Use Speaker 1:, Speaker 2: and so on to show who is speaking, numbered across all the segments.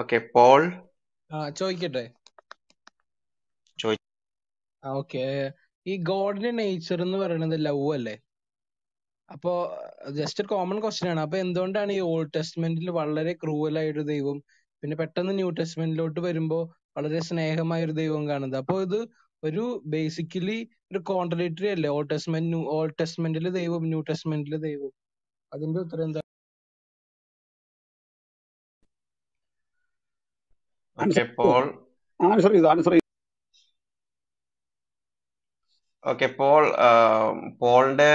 Speaker 1: Okay Paul
Speaker 2: ചോദിക്കട്ടെ okay ഈ ഗോഡിന്റെ nature എന്ന് പറയുന്നത് ലവ് അല്ലേ അപ്പോ ജസ്റ്റ് ഒരു കോമൺ ക്വസ്റ്റ്യൻ ആണ് അപ്പൊ എന്തുകൊണ്ടാണ് ഈ ഓൾഡ് ടെസ്റ്റ്മെന്റിൽ വളരെ ക്രൂവൽ ആയൊരു ദൈവം പിന്നെ പെട്ടെന്ന് ന്യൂ ടെസ്റ്റ്മെന്റിലോട്ട് വരുമ്പോ വളരെ സ്നേഹമായ ഒരു ദൈവം കാണുന്നത് അപ്പൊ ഇത് ഒരു ബേസിക്കലി ഒരു കോൺട്രഡിക്ടറി അല്ലേ ഓൾഡ് ടെസ്റ്റ്മെന്റ് ഓൾഡ് ടെസ്റ്റ്മെന്റിലെ ദൈവം ന്യൂ ടെസ്റ്റ്മെന്റിലെ ദൈവം അതിന്റെ ഉത്തരം എന്താ
Speaker 1: Paul
Speaker 3: answer answer
Speaker 1: okay Paul പോളിന്റെ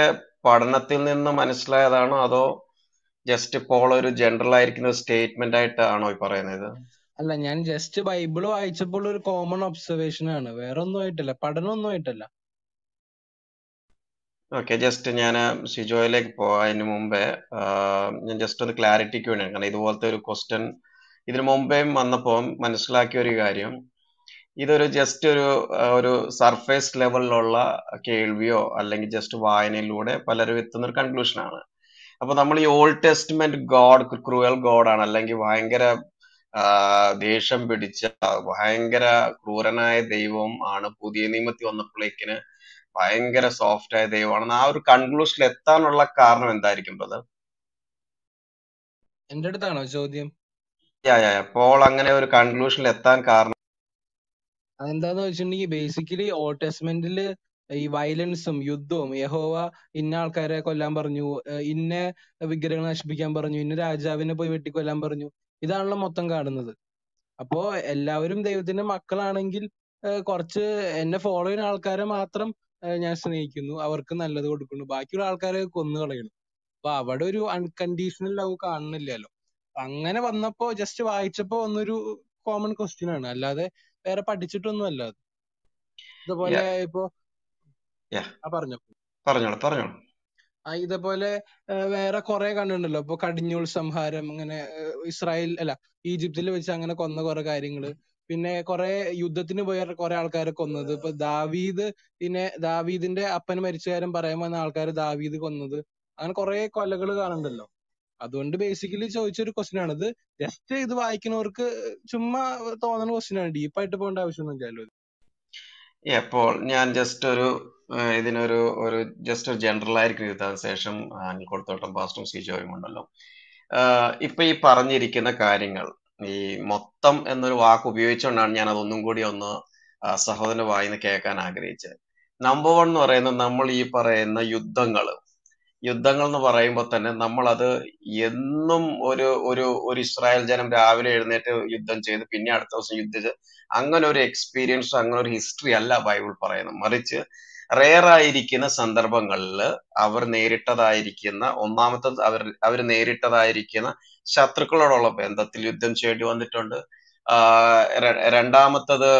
Speaker 1: പഠനത്തിൽ നിന്ന് മനസ്സിലായതാണോ അതോ ജസ്റ്റ് പോൾ ഒരു ജനറൽ ആയിരിക്കുന്ന സ്റ്റേറ്റ്മെന്റ് ആയിട്ടാണോ ഈ പറയുന്നത്
Speaker 2: അല്ല ഞാൻ ജസ്റ്റ് ബൈബിൾ വായിച്ചപ്പോൾ ഒരു കോമൺ ഒബ്സർവേഷൻ ആണ് വേറെ ഒന്നും ആയിട്ടല്ല പഠനം ഒന്നും ആയിട്ടല്ല
Speaker 1: ഓക്കെ ജസ്റ്റ് ഞാൻ സിജോയിലേക്ക് പോകാൻ മുമ്പേ ഞാൻ ജസ്റ്റ് ഒന്ന് ക്ലാരിറ്റിക്ക് വേണ്ടിയാണ് കാരണം ഇതുപോലത്തെ ഒരു ക്വസ്റ്റ്യൻ ഇതിനു മുമ്പേ വന്നപ്പോൾ മനസ്സിലാക്കിയ ഒരു കാര്യം ഇതൊരു ജസ്റ്റ് ഒരു ഒരു സർഫേസ് ലെവലിലുള്ള കേൾവിയോ അല്ലെങ്കിൽ ജസ്റ്റ് വായനയിലൂടെ പലരും എത്തുന്ന ഒരു കൺക്ലൂഷനാണ് അപ്പൊ നമ്മൾ ഈ ഓൾഡ് ടെസ്റ്റ്മെന്റ് ഗോഡ് ക്രൂവൽ ഗോഡാണ് അല്ലെങ്കിൽ ഭയങ്കര ദേഷ്യം പിടിച്ച ഭയങ്കര ക്രൂരനായ ദൈവം ആണ് പുതിയ നിയമത്തിൽ വന്നപ്പോഴേക്കിന് ഭയങ്കര സോഫ്റ്റ് ആയ ദൈവമാണെന്ന് ആ ഒരു കൺക്ലൂഷനിൽ എത്താനുള്ള കാരണം എന്തായിരിക്കും ബ്രദർ
Speaker 2: എന്റെ അടുത്താണോ ചോദ്യം
Speaker 1: പോൾ അങ്ങനെ ഒരു കൺക്ലൂഷനിൽ എത്താൻ കാരണം
Speaker 2: അതെന്താന്ന് വെച്ചിട്ടുണ്ടെങ്കിൽ ബേസിക്കലി ഓൾഡ് ഈ വയലൻസും യുദ്ധവും യഹോവ ഇന്ന ആൾക്കാരെ കൊല്ലാൻ പറഞ്ഞു ഇന്ന വിഗ്രഹങ്ങൾ നശിപ്പിക്കാൻ പറഞ്ഞു ഇന്ന രാജാവിനെ പോയി വെട്ടിക്കൊല്ലാൻ പറഞ്ഞു ഇതാണല്ലോ മൊത്തം കാണുന്നത് അപ്പോ എല്ലാവരും ദൈവത്തിന്റെ മക്കളാണെങ്കിൽ കുറച്ച് എന്നെ ഫോളോ ചെയ്യുന്ന ആൾക്കാരെ മാത്രം ഞാൻ സ്നേഹിക്കുന്നു അവർക്ക് നല്ലത് കൊടുക്കുന്നു ബാക്കിയുള്ള ആൾക്കാരെ കൊന്നു കളയുന്നു അപ്പൊ അവിടെ ഒരു അൺകണ്ടീഷണൽ ലവ് കാണുന്നില്ലല്ലോ അങ്ങനെ വന്നപ്പോ ജസ്റ്റ് വായിച്ചപ്പോ വന്നൊരു കോമൺ ക്വസ്റ്റ്യൻ ആണ് അല്ലാതെ വേറെ പഠിച്ചിട്ടൊന്നും അല്ല അത് ഇതുപോലെ ഇപ്പോ പറഞ്ഞു
Speaker 1: പറഞ്ഞോളൂ പറഞ്ഞോളൂ
Speaker 2: ഇതേപോലെ വേറെ കുറെ കണ്ടിട്ടുണ്ടല്ലോ ഇപ്പൊ കടിഞ്ഞൂൽ സംഹാരം അങ്ങനെ ഇസ്രായേൽ അല്ല ഈജിപ്തിൽ വെച്ച് അങ്ങനെ കൊന്ന കുറെ കാര്യങ്ങള് പിന്നെ കുറെ യുദ്ധത്തിന് പോയ കുറെ ആൾക്കാരെ കൊന്നത് ഇപ്പൊ ദാവീദ് പിന്നെ ദാവീദിന്റെ അപ്പൻ മരിച്ച കാര്യം പറയാൻ വന്ന ആൾക്കാരെ ദാവീദ് കൊന്നത് അങ്ങനെ കുറെ കൊലകൾ കാണുന്നുണ്ടല്ലോ അതുകൊണ്ട് ബേസിക്കലി ചോദിച്ച ഒരു ക്വസ്റ്റ്യൻ ആണ് ഇത് ജസ്റ്റ് ഇത് വായിക്കുന്നവർക്ക് ചുമ്മാ തോന്നുന്ന ക്വസ്റ്റ്യൻ ആണ് ഡീപ്പായിട്ട് പോകേണ്ട ആവശ്യമൊന്നുമില്ലല്ലോ
Speaker 1: അപ്പോൾ ഞാൻ ജസ്റ്റ് ഒരു ഇതിനൊരു ഒരു ജസ്റ്റ് ഒരു ജനറൽ ആയിരിക്കും ഇത് അതിനുശേഷം അനിൽക്കോടത്തോട്ടം പാസ്റ്റും സി ജോയും ഉണ്ടല്ലോ ഇപ്പൊ ഈ പറഞ്ഞിരിക്കുന്ന കാര്യങ്ങൾ ഈ മൊത്തം എന്നൊരു വാക്ക് ഉപയോഗിച്ചുകൊണ്ടാണ് ഞാൻ അതൊന്നും കൂടി ഒന്ന് സഹോദരന്റെ വായിന്ന് കേൾക്കാൻ ആഗ്രഹിച്ചത് നമ്പർ വൺ എന്ന് പറയുന്നത് നമ്മൾ ഈ പറയുന്ന യുദ്ധങ്ങൾ യുദ്ധങ്ങൾ എന്ന് പറയുമ്പോൾ തന്നെ നമ്മൾ അത് എന്നും ഒരു ഒരു ഒരു ഇസ്രായേൽ ജനം രാവിലെ എഴുന്നേറ്റ് യുദ്ധം ചെയ്ത് പിന്നെ അടുത്ത ദിവസം യുദ്ധിച്ച് അങ്ങനെ ഒരു എക്സ്പീരിയൻസ് അങ്ങനെ ഒരു ഹിസ്റ്ററി അല്ല ബൈബിൾ പറയുന്നത് മറിച്ച് ആയിരിക്കുന്ന സന്ദർഭങ്ങളിൽ അവർ നേരിട്ടതായിരിക്കുന്ന ഒന്നാമത്തെ അവർ അവർ നേരിട്ടതായിരിക്കുന്ന ശത്രുക്കളോടുള്ള ബന്ധത്തിൽ യുദ്ധം ചെയ്യേണ്ടി വന്നിട്ടുണ്ട് രണ്ടാമത്തത്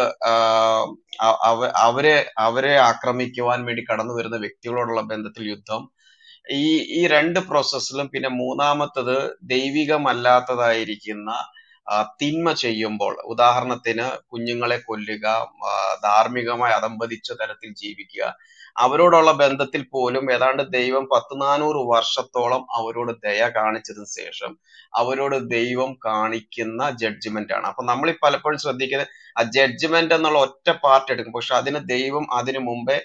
Speaker 1: അവരെ അവരെ ആക്രമിക്കുവാൻ വേണ്ടി കടന്നു വരുന്ന വ്യക്തികളോടുള്ള ബന്ധത്തിൽ യുദ്ധം ഈ ഈ രണ്ട് പ്രോസസ്സിലും പിന്നെ മൂന്നാമത്തത് ദൈവികമല്ലാത്തതായിരിക്കുന്ന തിന്മ ചെയ്യുമ്പോൾ ഉദാഹരണത്തിന് കുഞ്ഞുങ്ങളെ കൊല്ലുക ധാർമ്മികമായി അതമ്പതിച്ച തരത്തിൽ ജീവിക്കുക അവരോടുള്ള ബന്ധത്തിൽ പോലും ഏതാണ്ട് ദൈവം പത്ത് നാനൂറ് വർഷത്തോളം അവരോട് ദയ കാണിച്ചതിന് ശേഷം അവരോട് ദൈവം കാണിക്കുന്ന ജഡ്ജ്മെന്റ് ആണ് അപ്പൊ നമ്മൾ പലപ്പോഴും ശ്രദ്ധിക്കുന്നത് ആ ജഡ്ജ്മെന്റ് എന്നുള്ള ഒറ്റ പാർട്ട് എടുക്കും പക്ഷെ അതിന് ദൈവം അതിനു മുമ്പേ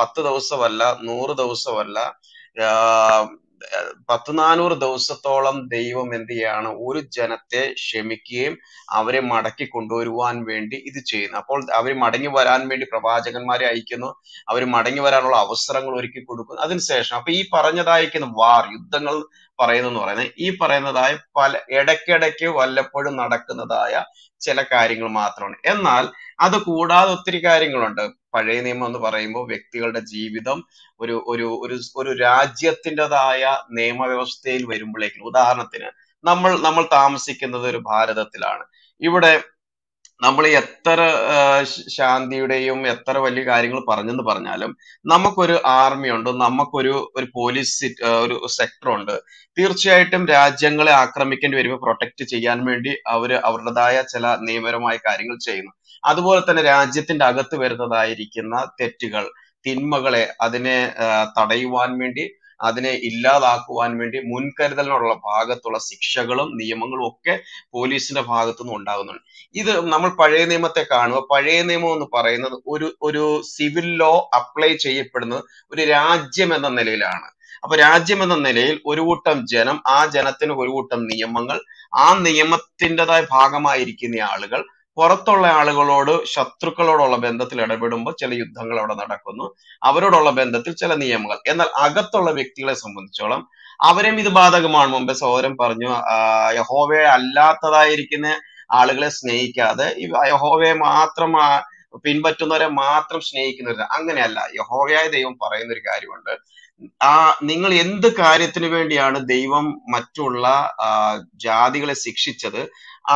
Speaker 1: പത്ത് ദിവസമല്ല നൂറ് ദിവസമല്ല പത്ത് നാനൂറ് ദിവസത്തോളം ദൈവം എന്ത് ചെയ്യാണ് ഒരു ജനത്തെ ക്ഷമിക്കുകയും അവരെ മടക്കി കൊണ്ടുവരുവാൻ വേണ്ടി ഇത് ചെയ്യുന്നു അപ്പോൾ അവർ മടങ്ങി വരാൻ വേണ്ടി പ്രവാചകന്മാരെ അയക്കുന്നു അവർ മടങ്ങി വരാനുള്ള അവസരങ്ങൾ ഒരുക്കി കൊടുക്കുന്നു അതിനുശേഷം അപ്പൊ ഈ പറഞ്ഞതായിരിക്കുന്ന വാർ യുദ്ധങ്ങൾ പറയുന്നെന്ന് പറയുന്നത് ഈ പറയുന്നതായ പല ഇടയ്ക്കിടയ്ക്ക് വല്ലപ്പോഴും നടക്കുന്നതായ ചില കാര്യങ്ങൾ മാത്രമാണ് എന്നാൽ അത് കൂടാതെ ഒത്തിരി കാര്യങ്ങളുണ്ട് പഴയ നിയമം എന്ന് പറയുമ്പോൾ വ്യക്തികളുടെ ജീവിതം ഒരു ഒരു ഒരു ഒരു രാജ്യത്തിൻ്റെതായ നിയമവ്യവസ്ഥയിൽ വരുമ്പോഴേക്കും ഉദാഹരണത്തിന് നമ്മൾ നമ്മൾ താമസിക്കുന്നത് ഒരു ഭാരതത്തിലാണ് ഇവിടെ നമ്മൾ എത്ര ശാന്തിയുടെയും എത്ര വലിയ കാര്യങ്ങൾ പറഞ്ഞെന്ന് പറഞ്ഞാലും നമുക്കൊരു ആർമി ഉണ്ട് നമുക്കൊരു ഒരു പോലീസ് ഒരു സെക്ടർ ഉണ്ട് തീർച്ചയായിട്ടും രാജ്യങ്ങളെ ആക്രമിക്കേണ്ടി വരുമ്പോൾ പ്രൊട്ടക്ട് ചെയ്യാൻ വേണ്ടി അവർ അവരുടേതായ ചില നിയമപരമായ കാര്യങ്ങൾ ചെയ്യുന്നു അതുപോലെ തന്നെ രാജ്യത്തിന്റെ അകത്ത് വരുന്നതായിരിക്കുന്ന തെറ്റുകൾ തിന്മകളെ അതിനെ തടയുവാൻ വേണ്ടി അതിനെ ഇല്ലാതാക്കുവാൻ വേണ്ടി മുൻകരുതലിനുള്ള ഭാഗത്തുള്ള ശിക്ഷകളും നിയമങ്ങളും ഒക്കെ പോലീസിന്റെ ഭാഗത്തുനിന്ന് ഉണ്ടാകുന്നുണ്ട് ഇത് നമ്മൾ പഴയ നിയമത്തെ കാണുക പഴയ നിയമം എന്ന് പറയുന്നത് ഒരു ഒരു സിവിൽ ലോ അപ്ലൈ ചെയ്യപ്പെടുന്നത് ഒരു രാജ്യം എന്ന നിലയിലാണ് അപ്പൊ രാജ്യം എന്ന നിലയിൽ ഒരു കൂട്ടം ജനം ആ ജനത്തിന് ഒരു കൂട്ടം നിയമങ്ങൾ ആ നിയമത്തിൻ്റെതായ ഭാഗമായിരിക്കുന്ന ആളുകൾ പുറത്തുള്ള ആളുകളോട് ശത്രുക്കളോടുള്ള ബന്ധത്തിൽ ഇടപെടുമ്പോൾ ചില യുദ്ധങ്ങൾ അവിടെ നടക്കുന്നു അവരോടുള്ള ബന്ധത്തിൽ ചില നിയമങ്ങൾ എന്നാൽ അകത്തുള്ള വ്യക്തികളെ സംബന്ധിച്ചോളം അവരെയും ഇത് ബാധകമാണ് മുമ്പേ സഹോദരൻ പറഞ്ഞു യഹോവയെ അല്ലാത്തതായിരിക്കുന്ന ആളുകളെ സ്നേഹിക്കാതെ യഹോവയെ മാത്രം പിൻപറ്റുന്നവരെ മാത്രം സ്നേഹിക്കുന്നവർ അങ്ങനെയല്ല യഹോവയായ ദൈവം പറയുന്ന ഒരു കാര്യമുണ്ട് ആ നിങ്ങൾ എന്ത് കാര്യത്തിന് വേണ്ടിയാണ് ദൈവം മറ്റുള്ള ജാതികളെ ശിക്ഷിച്ചത്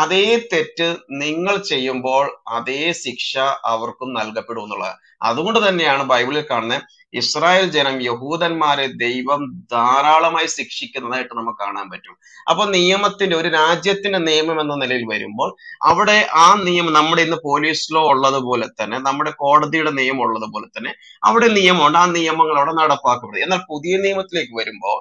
Speaker 1: അതേ തെറ്റ് നിങ്ങൾ ചെയ്യുമ്പോൾ അതേ ശിക്ഷ അവർക്കും നൽകപ്പെടും എന്നുള്ളത് അതുകൊണ്ട് തന്നെയാണ് ബൈബിളിൽ കാണുന്ന ഇസ്രായേൽ ജനം യഹൂദന്മാരെ ദൈവം ധാരാളമായി ശിക്ഷിക്കുന്നതായിട്ട് നമുക്ക് കാണാൻ പറ്റും അപ്പൊ നിയമത്തിന്റെ ഒരു രാജ്യത്തിന്റെ നിയമം എന്ന നിലയിൽ വരുമ്പോൾ അവിടെ ആ നിയമം നമ്മുടെ ഇന്ന് പോലീസിലോ ഉള്ളതുപോലെ തന്നെ നമ്മുടെ കോടതിയുടെ നിയമം ഉള്ളതുപോലെ തന്നെ അവിടെ നിയമമുണ്ട് ആ നിയമങ്ങൾ അവിടെ നടപ്പാക്കപ്പെടും എന്നാൽ പുതിയ നിയമത്തിലേക്ക് വരുമ്പോൾ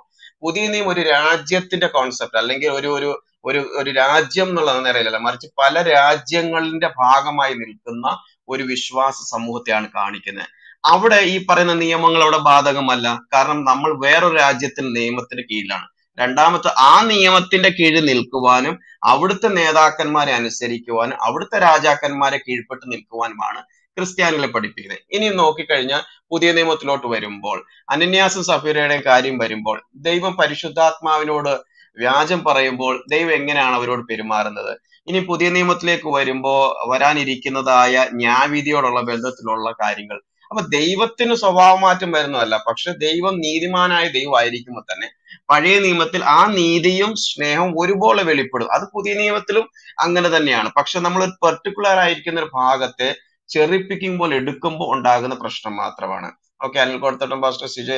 Speaker 1: പുതിയ നിയമം ഒരു രാജ്യത്തിന്റെ കോൺസെപ്റ്റ് അല്ലെങ്കിൽ ഒരു ഒരു ഒരു ഒരു രാജ്യം എന്നുള്ള നിലയിലല്ല മറിച്ച് പല രാജ്യങ്ങളിന്റെ ഭാഗമായി നിൽക്കുന്ന ഒരു വിശ്വാസ സമൂഹത്തെയാണ് കാണിക്കുന്നത് അവിടെ ഈ പറയുന്ന നിയമങ്ങൾ അവിടെ ബാധകമല്ല കാരണം നമ്മൾ വേറൊരു രാജ്യത്തിന്റെ നിയമത്തിന് കീഴിലാണ് രണ്ടാമത്തെ ആ നിയമത്തിന്റെ കീഴിൽ നിൽക്കുവാനും അവിടുത്തെ നേതാക്കന്മാരെ അനുസരിക്കുവാനും അവിടുത്തെ രാജാക്കന്മാരെ കീഴ്പ്പെട്ട് നിൽക്കുവാനുമാണ് ക്രിസ്ത്യാനികളെ പഠിപ്പിക്കുന്നത് ഇനി നോക്കിക്കഴിഞ്ഞാൽ പുതിയ നിയമത്തിലോട്ട് വരുമ്പോൾ അനന്യാസും സഫീരയുടെയും കാര്യം വരുമ്പോൾ ദൈവം പരിശുദ്ധാത്മാവിനോട് വ്യാജം പറയുമ്പോൾ ദൈവം എങ്ങനെയാണ് അവരോട് പെരുമാറുന്നത് ഇനി പുതിയ നിയമത്തിലേക്ക് വരുമ്പോൾ വരാനിരിക്കുന്നതായ ന്യായവിധിയോടുള്ള ബന്ധത്തിലുള്ള കാര്യങ്ങൾ അപ്പൊ ദൈവത്തിന് സ്വഭാവമാറ്റം വരുന്നതല്ല പക്ഷെ ദൈവം നീതിമാനായ ദൈവമായിരിക്കുമ്പോൾ തന്നെ പഴയ നിയമത്തിൽ ആ നീതിയും സ്നേഹവും ഒരുപോലെ വെളിപ്പെടും അത് പുതിയ നിയമത്തിലും അങ്ങനെ തന്നെയാണ് പക്ഷെ നമ്മൾ ഒരു പെർട്ടിക്കുലർ ആയിരിക്കുന്ന ഒരു ഭാഗത്തെ ചെറിപ്പിക്കുമ്പോൾ പോലെ എടുക്കുമ്പോൾ ഉണ്ടാകുന്ന പ്രശ്നം മാത്രമാണ് ഓക്കെ അനിൽ കൊടുത്തിട്ടും പാസ്റ്റർ സിജോ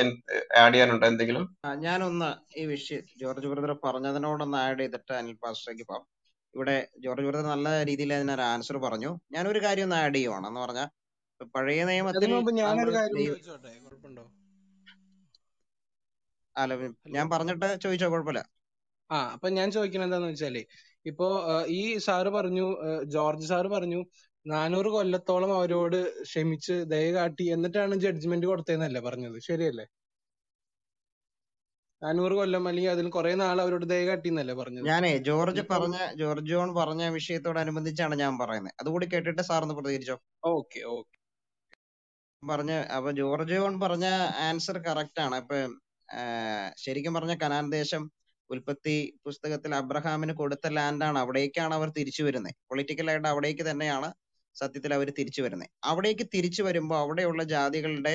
Speaker 1: ആഡ് ചെയ്യാനുണ്ടോ എന്തെങ്കിലും
Speaker 4: ഞാനൊന്ന് ഈ വിഷയം ജോർജ് ബ്രദർ പറഞ്ഞതിനോടൊന്ന് ആഡ് ചെയ്തിട്ട് അനിൽ പാസ്റ്റർക്ക് പോകാം ഇവിടെ ജോർജ് ബ്രദർ നല്ല രീതിയിൽ അതിനൊരു ആൻസർ പറഞ്ഞു ഞാൻ ഒരു കാര്യം ഒന്ന് ആഡ് ചെയ്യുവാണ് എന്ന് പഴയ നിയമത്തിൽ
Speaker 2: അല്ല ഞാൻ പറഞ്ഞിട്ട് ചോദിച്ചോ കുഴപ്പമില്ല ആ അപ്പൊ ഞാൻ ചോദിക്കുന്നത് എന്താന്ന് വെച്ചാല് ഇപ്പോ ഈ സാറ് പറഞ്ഞു ജോർജ് സാറ് പറഞ്ഞു നാനൂറ് കൊല്ലത്തോളം അവരോട് ക്ഷമിച്ച് ദയ കാട്ടി എന്നിട്ടാണ് judgement കൊടുത്തതെന്നല്ലേ പറഞ്ഞത് ശരിയല്ലേ നാനൂറ് കൊല്ലം അല്ലെങ്കിൽ അതിൽ കുറെ നാൾ അവരോട് ദയ എന്നല്ലേ പറഞ്ഞത് ഞാനേ ജോർജ് പറഞ്ഞ
Speaker 4: ജോർജ് ജോൺ പറഞ്ഞ വിഷയത്തോട് അനുബന്ധിച്ചാണ് ഞാൻ പറയുന്നത് അതുകൂടി കേട്ടിട്ട് സാർ ഒന്ന് പ്രതികരിച്ചോ ഓക്കെ ഓക്കെ പറഞ്ഞ അപ്പൊ ജോർജ് ജോൺ പറഞ്ഞ ആൻസർ കറക്റ്റ് ആണ് അപ്പൊ ശരിക്കും പറഞ്ഞ കനാൻ ദേശം ഉൽപ്പത്തി പുസ്തകത്തിൽ അബ്രഹാമിന് കൊടുത്ത ലാൻഡാണ് അവിടേക്കാണ് അവർ തിരിച്ചു വരുന്നത് പൊളിറ്റിക്കലായിട്ട് അവിടേക്ക് തന്നെയാണ് സത്യത്തിൽ അവർ തിരിച്ചു വരുന്നത് അവിടേക്ക് തിരിച്ചു വരുമ്പോൾ അവിടെയുള്ള ജാതികളുടെ